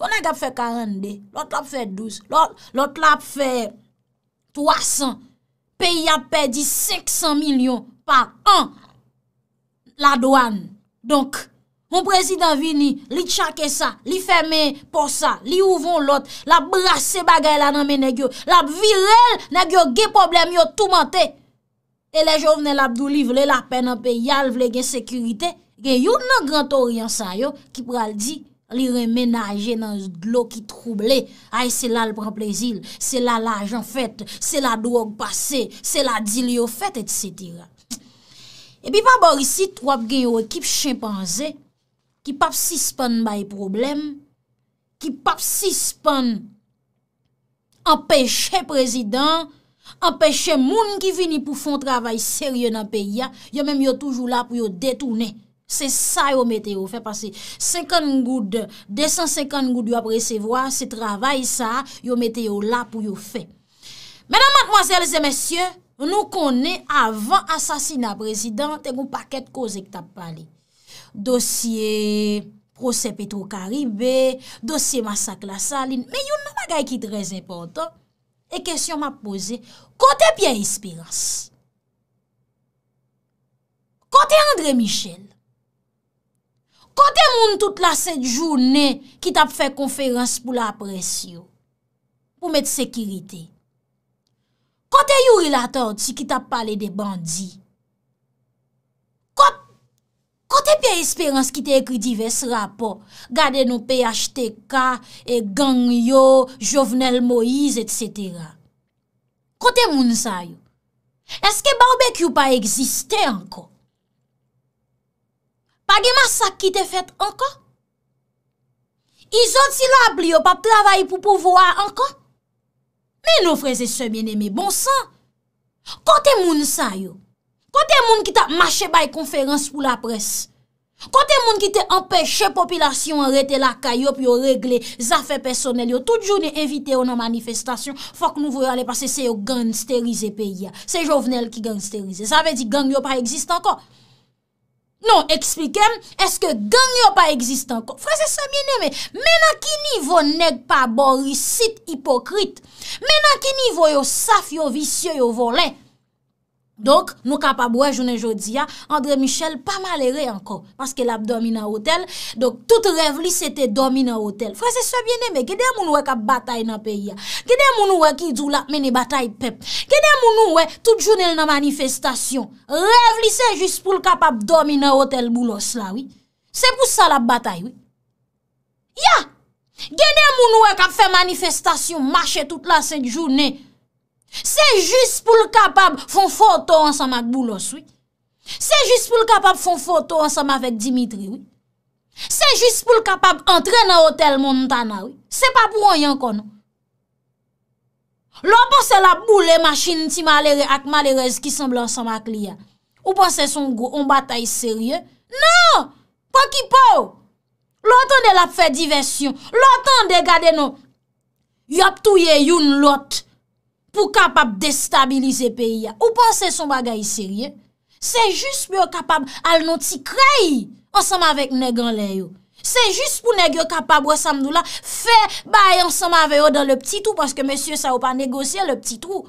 Speaker 1: Sò nèk ap fè karende, lò tlap fè douz, lò tlap fè 300, peyi ap pe di 600 milyon par an la doan. Donk, moun prezident vini, li chake sa, li feme por sa, li ouvon lot, la brase bagay la nanme negyo, la virel negyo, ge problem yo toumante. E le jovne la bdou li vle la pen anpe, yal vle gen sekurite, gen yon nan Grand Orient sa yo, ki pral di... li remenaje nan zlo ki trouble, ay se la l pranplezil, se la lajan fete, se la drog pase, se la dil yo fete, etc. E pi pa bor isi, twap gen yo ekip chimpanzé, ki pap sispan baye problem, ki pap sispan anpeche prezident, anpeche moun ki vini pou fon travay seryo nan peya, yo men yo toujou la pou yo detounen. Se sa yo meteo fe, 50 goud, 250 goud yo apre se vwa, se travay sa, yo meteo la pou yo fe. Mèdame, mademoiselles et messieurs, nou konè avan asasina prezident, te goun pakèd kouzèk tap pale. Dosye, prosè Petro-Karibè, dosye Massakla Salin, mè yon nou magay ki drez importan, e kèsyon ma pose, kote Pierre-Espérance, kote André Michel, Kote moun tout la set jounen ki tap fè konferans pou la apres yo? Pou met sekirite. Kote yu relator ti ki tap pale de bandi? Kote piye esperans ki te ekri divers rapor? Gade nou PHTK, e Ganyo, Jovenel Moïse, etc. Kote moun sa yo? Eske barbek yo pa egziste anko? Pagye masak ki te fet ankon? Izo ti la bli yo pa travay pou pouvoa ankon? Men nou freze se mene me bon san! Kote moun sa yo? Kote moun ki te mache bay konferans pou la pres? Kote moun ki te empèche popilasyon rete laka yo pi yo regle zafè personel yo? Yo tout jouni evite yo nan manifestasyon fòk nou vwe ale pase se yo gansterize pe ya. Se jovenel ki gansterize. Sa ve di gang yo pa exist ankon? Non, eksplikem, eske gang yo pa egzist anko. Frase sa mjenye me, menakini vo neg pa borisit hipokrit. Menakini vo yo saf yo visye yo volen. Donk nou kapap wè jounen jodi ya, André Michel pa mal ere ankon. Paske l ap dormi nan hotel, donk tout revli sete dormi nan hotel. Franseswa bien eme, genè moun wè kap batay nan peyi ya? Genè moun wè ki djou la meni batay pep? Genè moun wè tout jounen nan manifestasyon? Revli se jist pou l kapap dormi nan hotel bou los la, wè? Se pou sa la batay, wè? Ya! Genè moun wè kap fè manifestasyon, mâche tout la senk jounen... Se jist pou l kapab fon foto ansam ak Boulos, wè? Se jist pou l kapab fon foto ansam avèk Dimitri, wè? Se jist pou l kapab entren an hotel Montana, wè? Se pa pou an yankon, wè? Lò pou se la pou lè machin ti malere ak malerez ki sembl ansam ak liya? Ou pou se son go on batay serye? Non! Po ki pou! Lò ton de la fè diversyon. Lò ton de gade nou. Yop touye youn lote. pou kapap destabilize peyi ya, ou pa se son bagay serye, se jist pou yo kapap al non ti krey, ansama vek neg an le yo, se jist pou neg yo kapap wa samdou la, fe bay ansama ve yo dan le pti tou, paske monsye sa ou pa negosye le pti tou,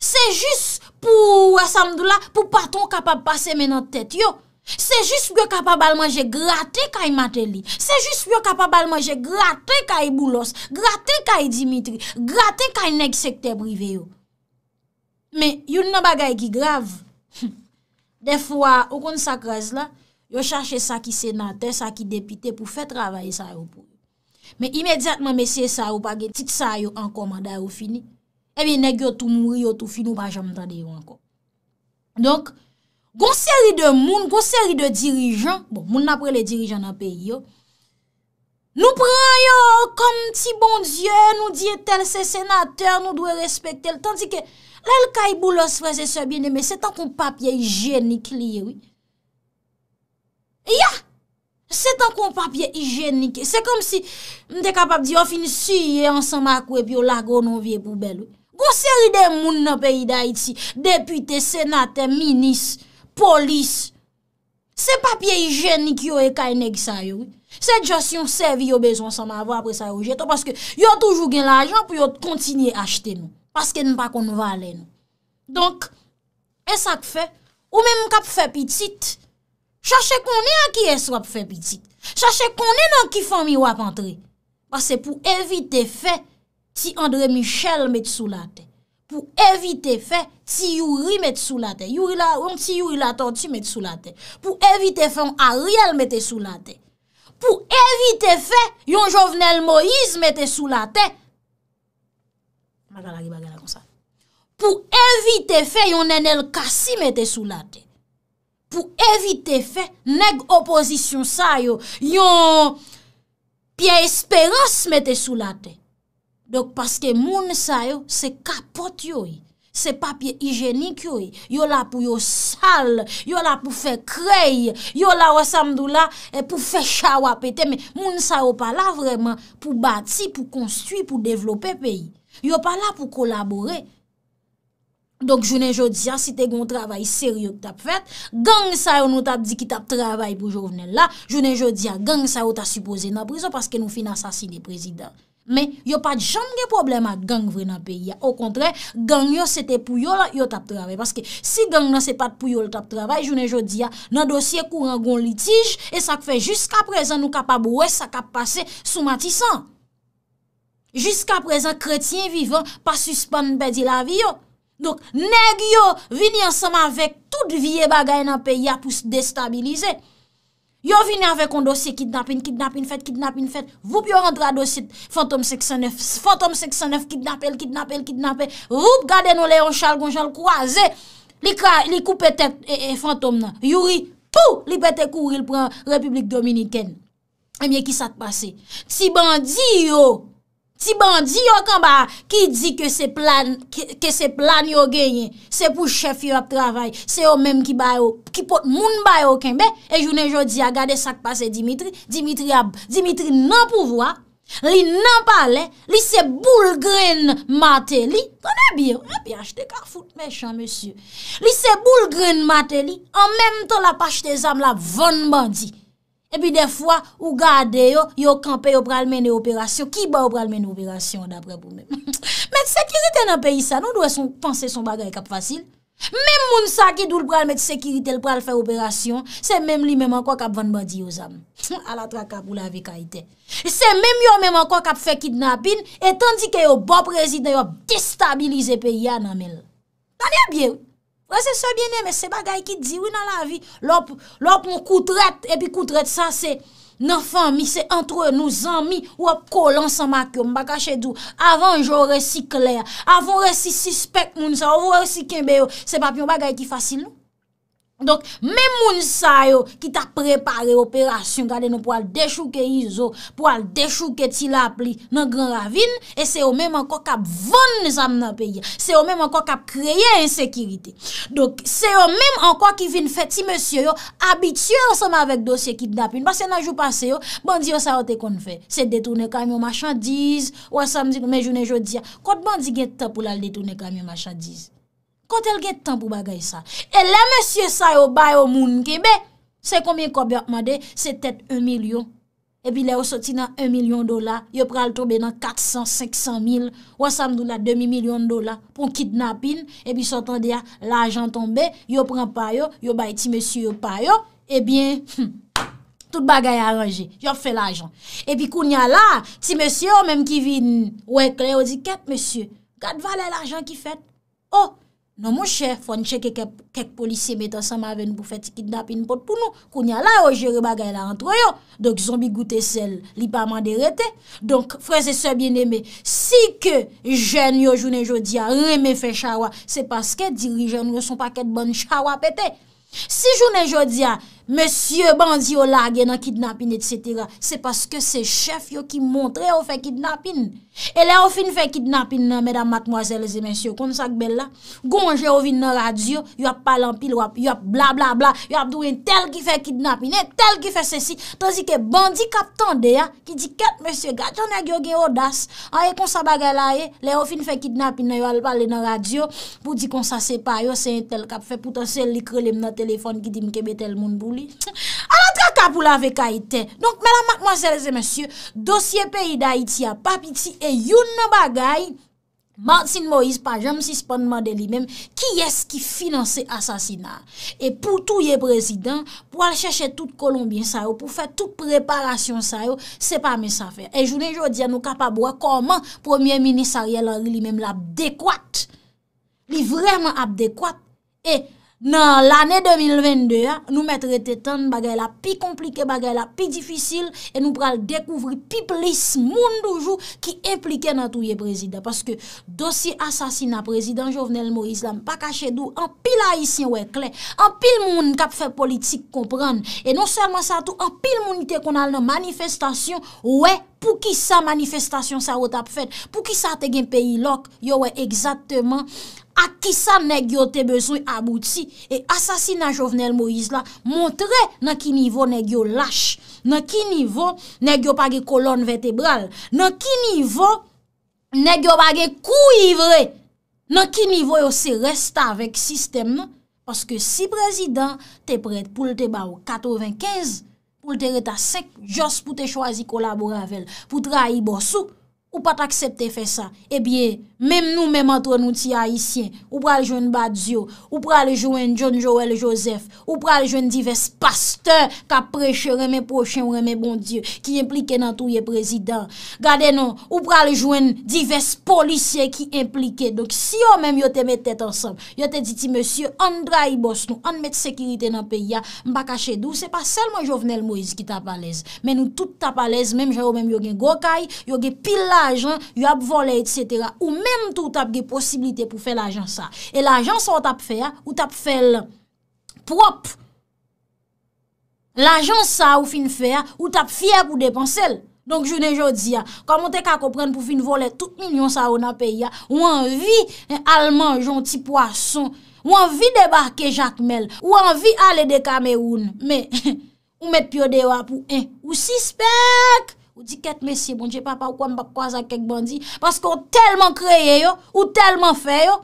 Speaker 1: se jist pou wa samdou la, pou paton kapap pase menan tete yo, Se jist pou yo kapabal manje gratè kwa y matè li. Se jist pou yo kapabal manje gratè kwa y boulos. Gratè kwa y Dimitri. Gratè kwa y neg sekte brivey yo. Me, yon nan bagay ki grav. De fwa, ou kon sakres la, yo chache sa ki senatè, sa ki depite pou fè travaye sa yo pou. Me, imediatman mesye sa yo pa gen tit sa yo an komanda yo fini. Ebe eh neg yo tou mouri yo tou fini ou pa jan mtade yo anko. Donk, Gon seri de moun, gon seri de dirijan, bon, moun na prele dirijan na peyi yo, nou pran yo kom ti bondye, nou diye tel se senateur, nou dwe respekte el, tandike lal kaibou los prese se biene, me se tankon papye jenik liye, oui. Ya! Se tankon papye jenik, se kom si mte kapap di yo fin siye ansan makwe pi yo lago non vie pou bel, oui. Gon seri de moun na peyi da iti, depute, senate, minis, polis, se papye hijenik yo e kay neg sa yo, se jasyon servi yo bezon sa ma vwa apre sa yo jeton, paske yo toujou gen l'ajan pou yo kontinye achete nou, paske nou pa kon valen nou. Donk, e sak fe, ou men mka pou fe pitit, chache konen an ki eswa pou fe pitit, chache konen an ki fwa mi wap antre, paske pou evite fe si André Michel met sou la te. pou evite fe ti yu ri met sou late, yu ri la, yon ti yu ri la to ti met sou late, pou evite fe yon Ariel met sou late, pou evite fe yon Jovenel Moïse met sou late, magala ki magala kon sa, pou evite fe yon Enel Kassi met sou late, pou evite fe neg opozisyon sa yo, yon Pierre Esperance met sou late, Donk paske moun sa yo se kapot yoy, e. se papye ijenik yoy, e. yoy la pou yo sal, yoy la pou fe krey, yoy la wa samdou la e pou fe chawa pete, men moun sa yo pa la vreman pou bati, pou konstui, pou devlope peyi. Yoy pa la pou kolabore. Donk jounen jo diya, si te goun travay seryot tap fet, gang sa yo nou tap di ki tap travay pou jounen la, jounen jo diya, gang sa yo ta supose nan prizo paske nou finasasi de prezident. Men, yo pat jan gen problemat gang vre nan peyi ya. Ou kontre, gang yo sete pou yo la, yo tap trabay. Paske, si gang nan se pat pou yo la tap trabay, jounen jodi ya, nan dosye kou rangon litij, e sak fe, jiska prezan nou kapab wè, sak ap pase sou matisan. Jiska prezan, kretien vivan, pa suspan bedi la vi yo. Donk, neg yo, vini ansama vek tout vie bagay nan peyi ya pou se destabilize. Yo vine avè kon dosye kidnapping, kidnapping fèt, kidnapping fèt. Voup yo rentra dosye fantom 609. Fantom 609 kidnappèl, kidnappèl, kidnappèl. Roup gade nou le yon chal gonjol kwa zè. Li koupe tèp e, e, fantom nan. Youri pou li pète kou ril pran Republik Dominikèn. E miè ki sa te pase? Ti bandi yo. Ti bandi yo kan ba ki di ke se plan yo genyen, se pou chef yo ap travay, se yo menm ki pot moun bayo kenbe, e jounen joun di agade sak pase Dimitri, Dimitri nan pouvoa, li nan pale, li se boul gren mate li, konen biyo, api achte kak foute mechan mesye, li se boul gren mate li, an menm ton la pache te zam la von bandi, Epi de fwa, ou gade yo, yo kanpe yo pral mene operasyon. Ki ba pral mene operasyon dapre pou mè? Mèd sekezite nan peyi sa, nou dwe son panse son bagay kap fasil. Mèm moun sa ki doul pral mèd sekezite l pral fè operasyon, se mèm li mèman kwa kap van badi yo zan. Al atra kap ou la ve kaite. Se mèm yo mèman bon kwa kap fè kidnapin, etan di ke yo bop rezidè yo destabilize peyi anan mèl. Nan yabye ou? Wè se se bine, mè se bagay ki di, wè nan la vi. Lop, lop, moun koutret, epi koutret, sa se nan fami, se entre nou zami, wè kolan sa makyom, baka chedou. Avon jou resi kler, avon resi sispek moun, sa wè resi kenbe yo, se papyon bagay ki fasil nou. Donk, mè moun sa yo ki ta prepare operasyon gade nou pou al dechouke yi zo, pou al dechouke ti la pli nan gran ravine, e se yo mèm anko kap voun nè zam nan peye, se yo mèm anko kap kreye ensekirite. Donk, se yo mèm anko ki vin fè ti mèsyo yo, abitye osama vek dosye ki dapin, basè nan jou pase yo, bandi yo sa yo te kon fè, se detounen kamyon machan diz, ou asam di nou mèjounen jodi ya, kote bandi gen tap ou la detounen kamyon machan diz. kont el gen tan pou bagay sa. E le monsye sa yo bayo moun ki be, se konbien kobyak ma de, se tet 1 milyon. E pi le yo soti nan 1 milyon dola, yo pral tobe nan 400, 500 mil, wansam do la demi milyon dola, pou kidnapin, e pi sotan de ya, la ajan tombe, yo pran payo, yo bay ti monsye yo payo, e bin, hmm, tout bagay a range, yo fe la ajan. E pi koun ya la, ti monsye yo menm ki vin, wek le, yo di ket monsye, kat vale la ajan ki fet, oh, Non mou chè, fon chè kek polisye metan sa ma ven pou fè ti kidnap in pot pou nou. Koun ya la yo, oh, jere bagay la antroyo. Oh. Dok zon bi goutè sel, li pa mande rete. Donk, fwè se se bien eme, si ke jen yo jounen jodia reme fè chawa, se paske dirijen yo son paket bon chawa pète. Si jounen jodia, Monsye bandi yo lage nan kidnapin et setera Se paske se chef yo ki montre yo fe kidnapin E le ofin fe kidnapin nan Medan matmoazel zemensyo Kon sak bella Gonje yo vin nan radyo Yo ap palan pil wap Yo ap bla bla bla Yo ap doun tel ki fe kidnapin Tel ki fe sesi To zike bandi kap tende ya Ki di ket monsye gajan A gyo gen odas A ah, ye konsa bagay la ye Le eh, ofin fe kidnapin nan Yo al pale nan radyo Po di konsa sepa yo Se yon tel kap fe Poutan se likre lem nan telefon Ki dim kebe tel moun bouli Alantra kap ou la ve ka ite Donk mena mat mwazelze monsye Dosye peyida iti ya papiti E yon nan bagay Martin Moise pa jom si sponman de li men Ki es ki finanse asasina E pou tou ye prezident Pou al cheshe tout kolombien sayo Pou fè tout preparasyon sayo Se pa mes afer E jounen jodi an nou kapabwa Koman premier ministerial li men Li abdekwat Li vreman abdekwat E E Nan, l'anè 2022, nou mette rete tan bagay la pi komplike, bagay la pi difisil, e nou pral dekouvri pi plis moun doujou ki implike nan touye prezident. Paske dosi asasina prezident Jovenel Moïse la mpa kache dou, an pil haisyen wè klen, an pil moun kap fe politik kompran, e non selman sa tout, an pil moun ite kon al nan manifestasyon wè. pou ki sa manifestasyon sa wot ap fèt, pou ki sa te gen peyi lok, yo wè exactement, a ki sa negyo te bezoy abouti, e asasina jovenel Moïse la, montre nan ki nivou negyo lache, nan ki nivou negyo page kolon vetebral, nan ki nivou negyo page kouivre, nan ki nivou yo se resta avek sistem, oske si prezident te pret pou lte bavou 95, pou te reta sek jos pou te chwazi kolaboranvel, pou te rayi bo souk, ou pa t'aksepte fè sa, ebyè, eh mèm nou mèm antron nou ti a isyen, ou pral jwen Badzio, ou pral jwen John Joel Joseph, ou pral jwen divers pasteur ka preche remè prochen remè bondye, ki implike nan tou ye prezident. Gade nou, ou pral jwen divers polisye ki implike, donk si yo mèm yo te mè tèt ansam, yo te diti, Monsieur, an dra i bos nou, an mèt sekirite nan peya, mba kache dou, se pa selman Jovenel Moise ki tap alez, mè nou tout tap alez, mèm Jaro mèm yo gen Gokay, yo gen Pila ajan, yo ap vole et setera. Ou menm tou tap ge posibilite pou fe l'ajan sa. E l'ajan sa ou tap fe, ou tap fe l'prop.
Speaker 2: L'ajan sa
Speaker 1: ou fin fe, ou tap fie pou depan sel. Donk jounen joun di ya. Koman te ka kompren pou fin vole, tout minyon sa ou na pe ya. Ou anvi an alman jonti poason. Ou anvi debarke jakmel. Ou anvi ale de kameoun. Men, ou met piode wap ou si spek. Ou di ket mesye bon je pa pa ou kwa mba kwa zakek bandi Paske ou telman kreye yo Ou telman fe yo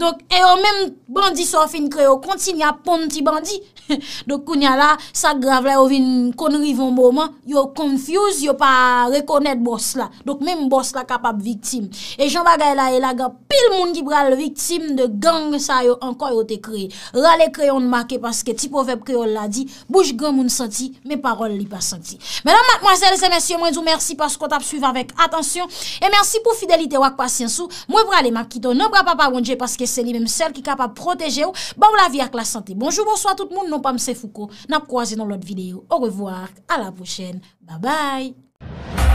Speaker 1: Donk e yo men bandi so fin kre yo Kontini apon ti bandi Dok koun ya la Sa grav la yo vin konri von bo man Yo konfuse Yo pa rekonet bos la Dok menm bos la kapap viktim E jan bagay la E la ga pil moun ki bral viktim De gang sa yo anko yo te kre Rale kre yon make Paske ti povep kre yon la di Bouj gen moun santi Men parol li pa santi Menan matmwazel se mensi yo mwen zou Mersi paskot ap suyva vek Atansyon E mersi pou fidelite wak pasyensou Mwen brale ma kito Ne bral pa pa bonje Paske se li menm sel ki kapap proteje ou Ba ou non, bon bon, la vi ak la santi Bonjou bonsoit tout m Non pa mse fuko, nap kwa zinon lot videyo. Au revoir, a la pochene. Ba bay!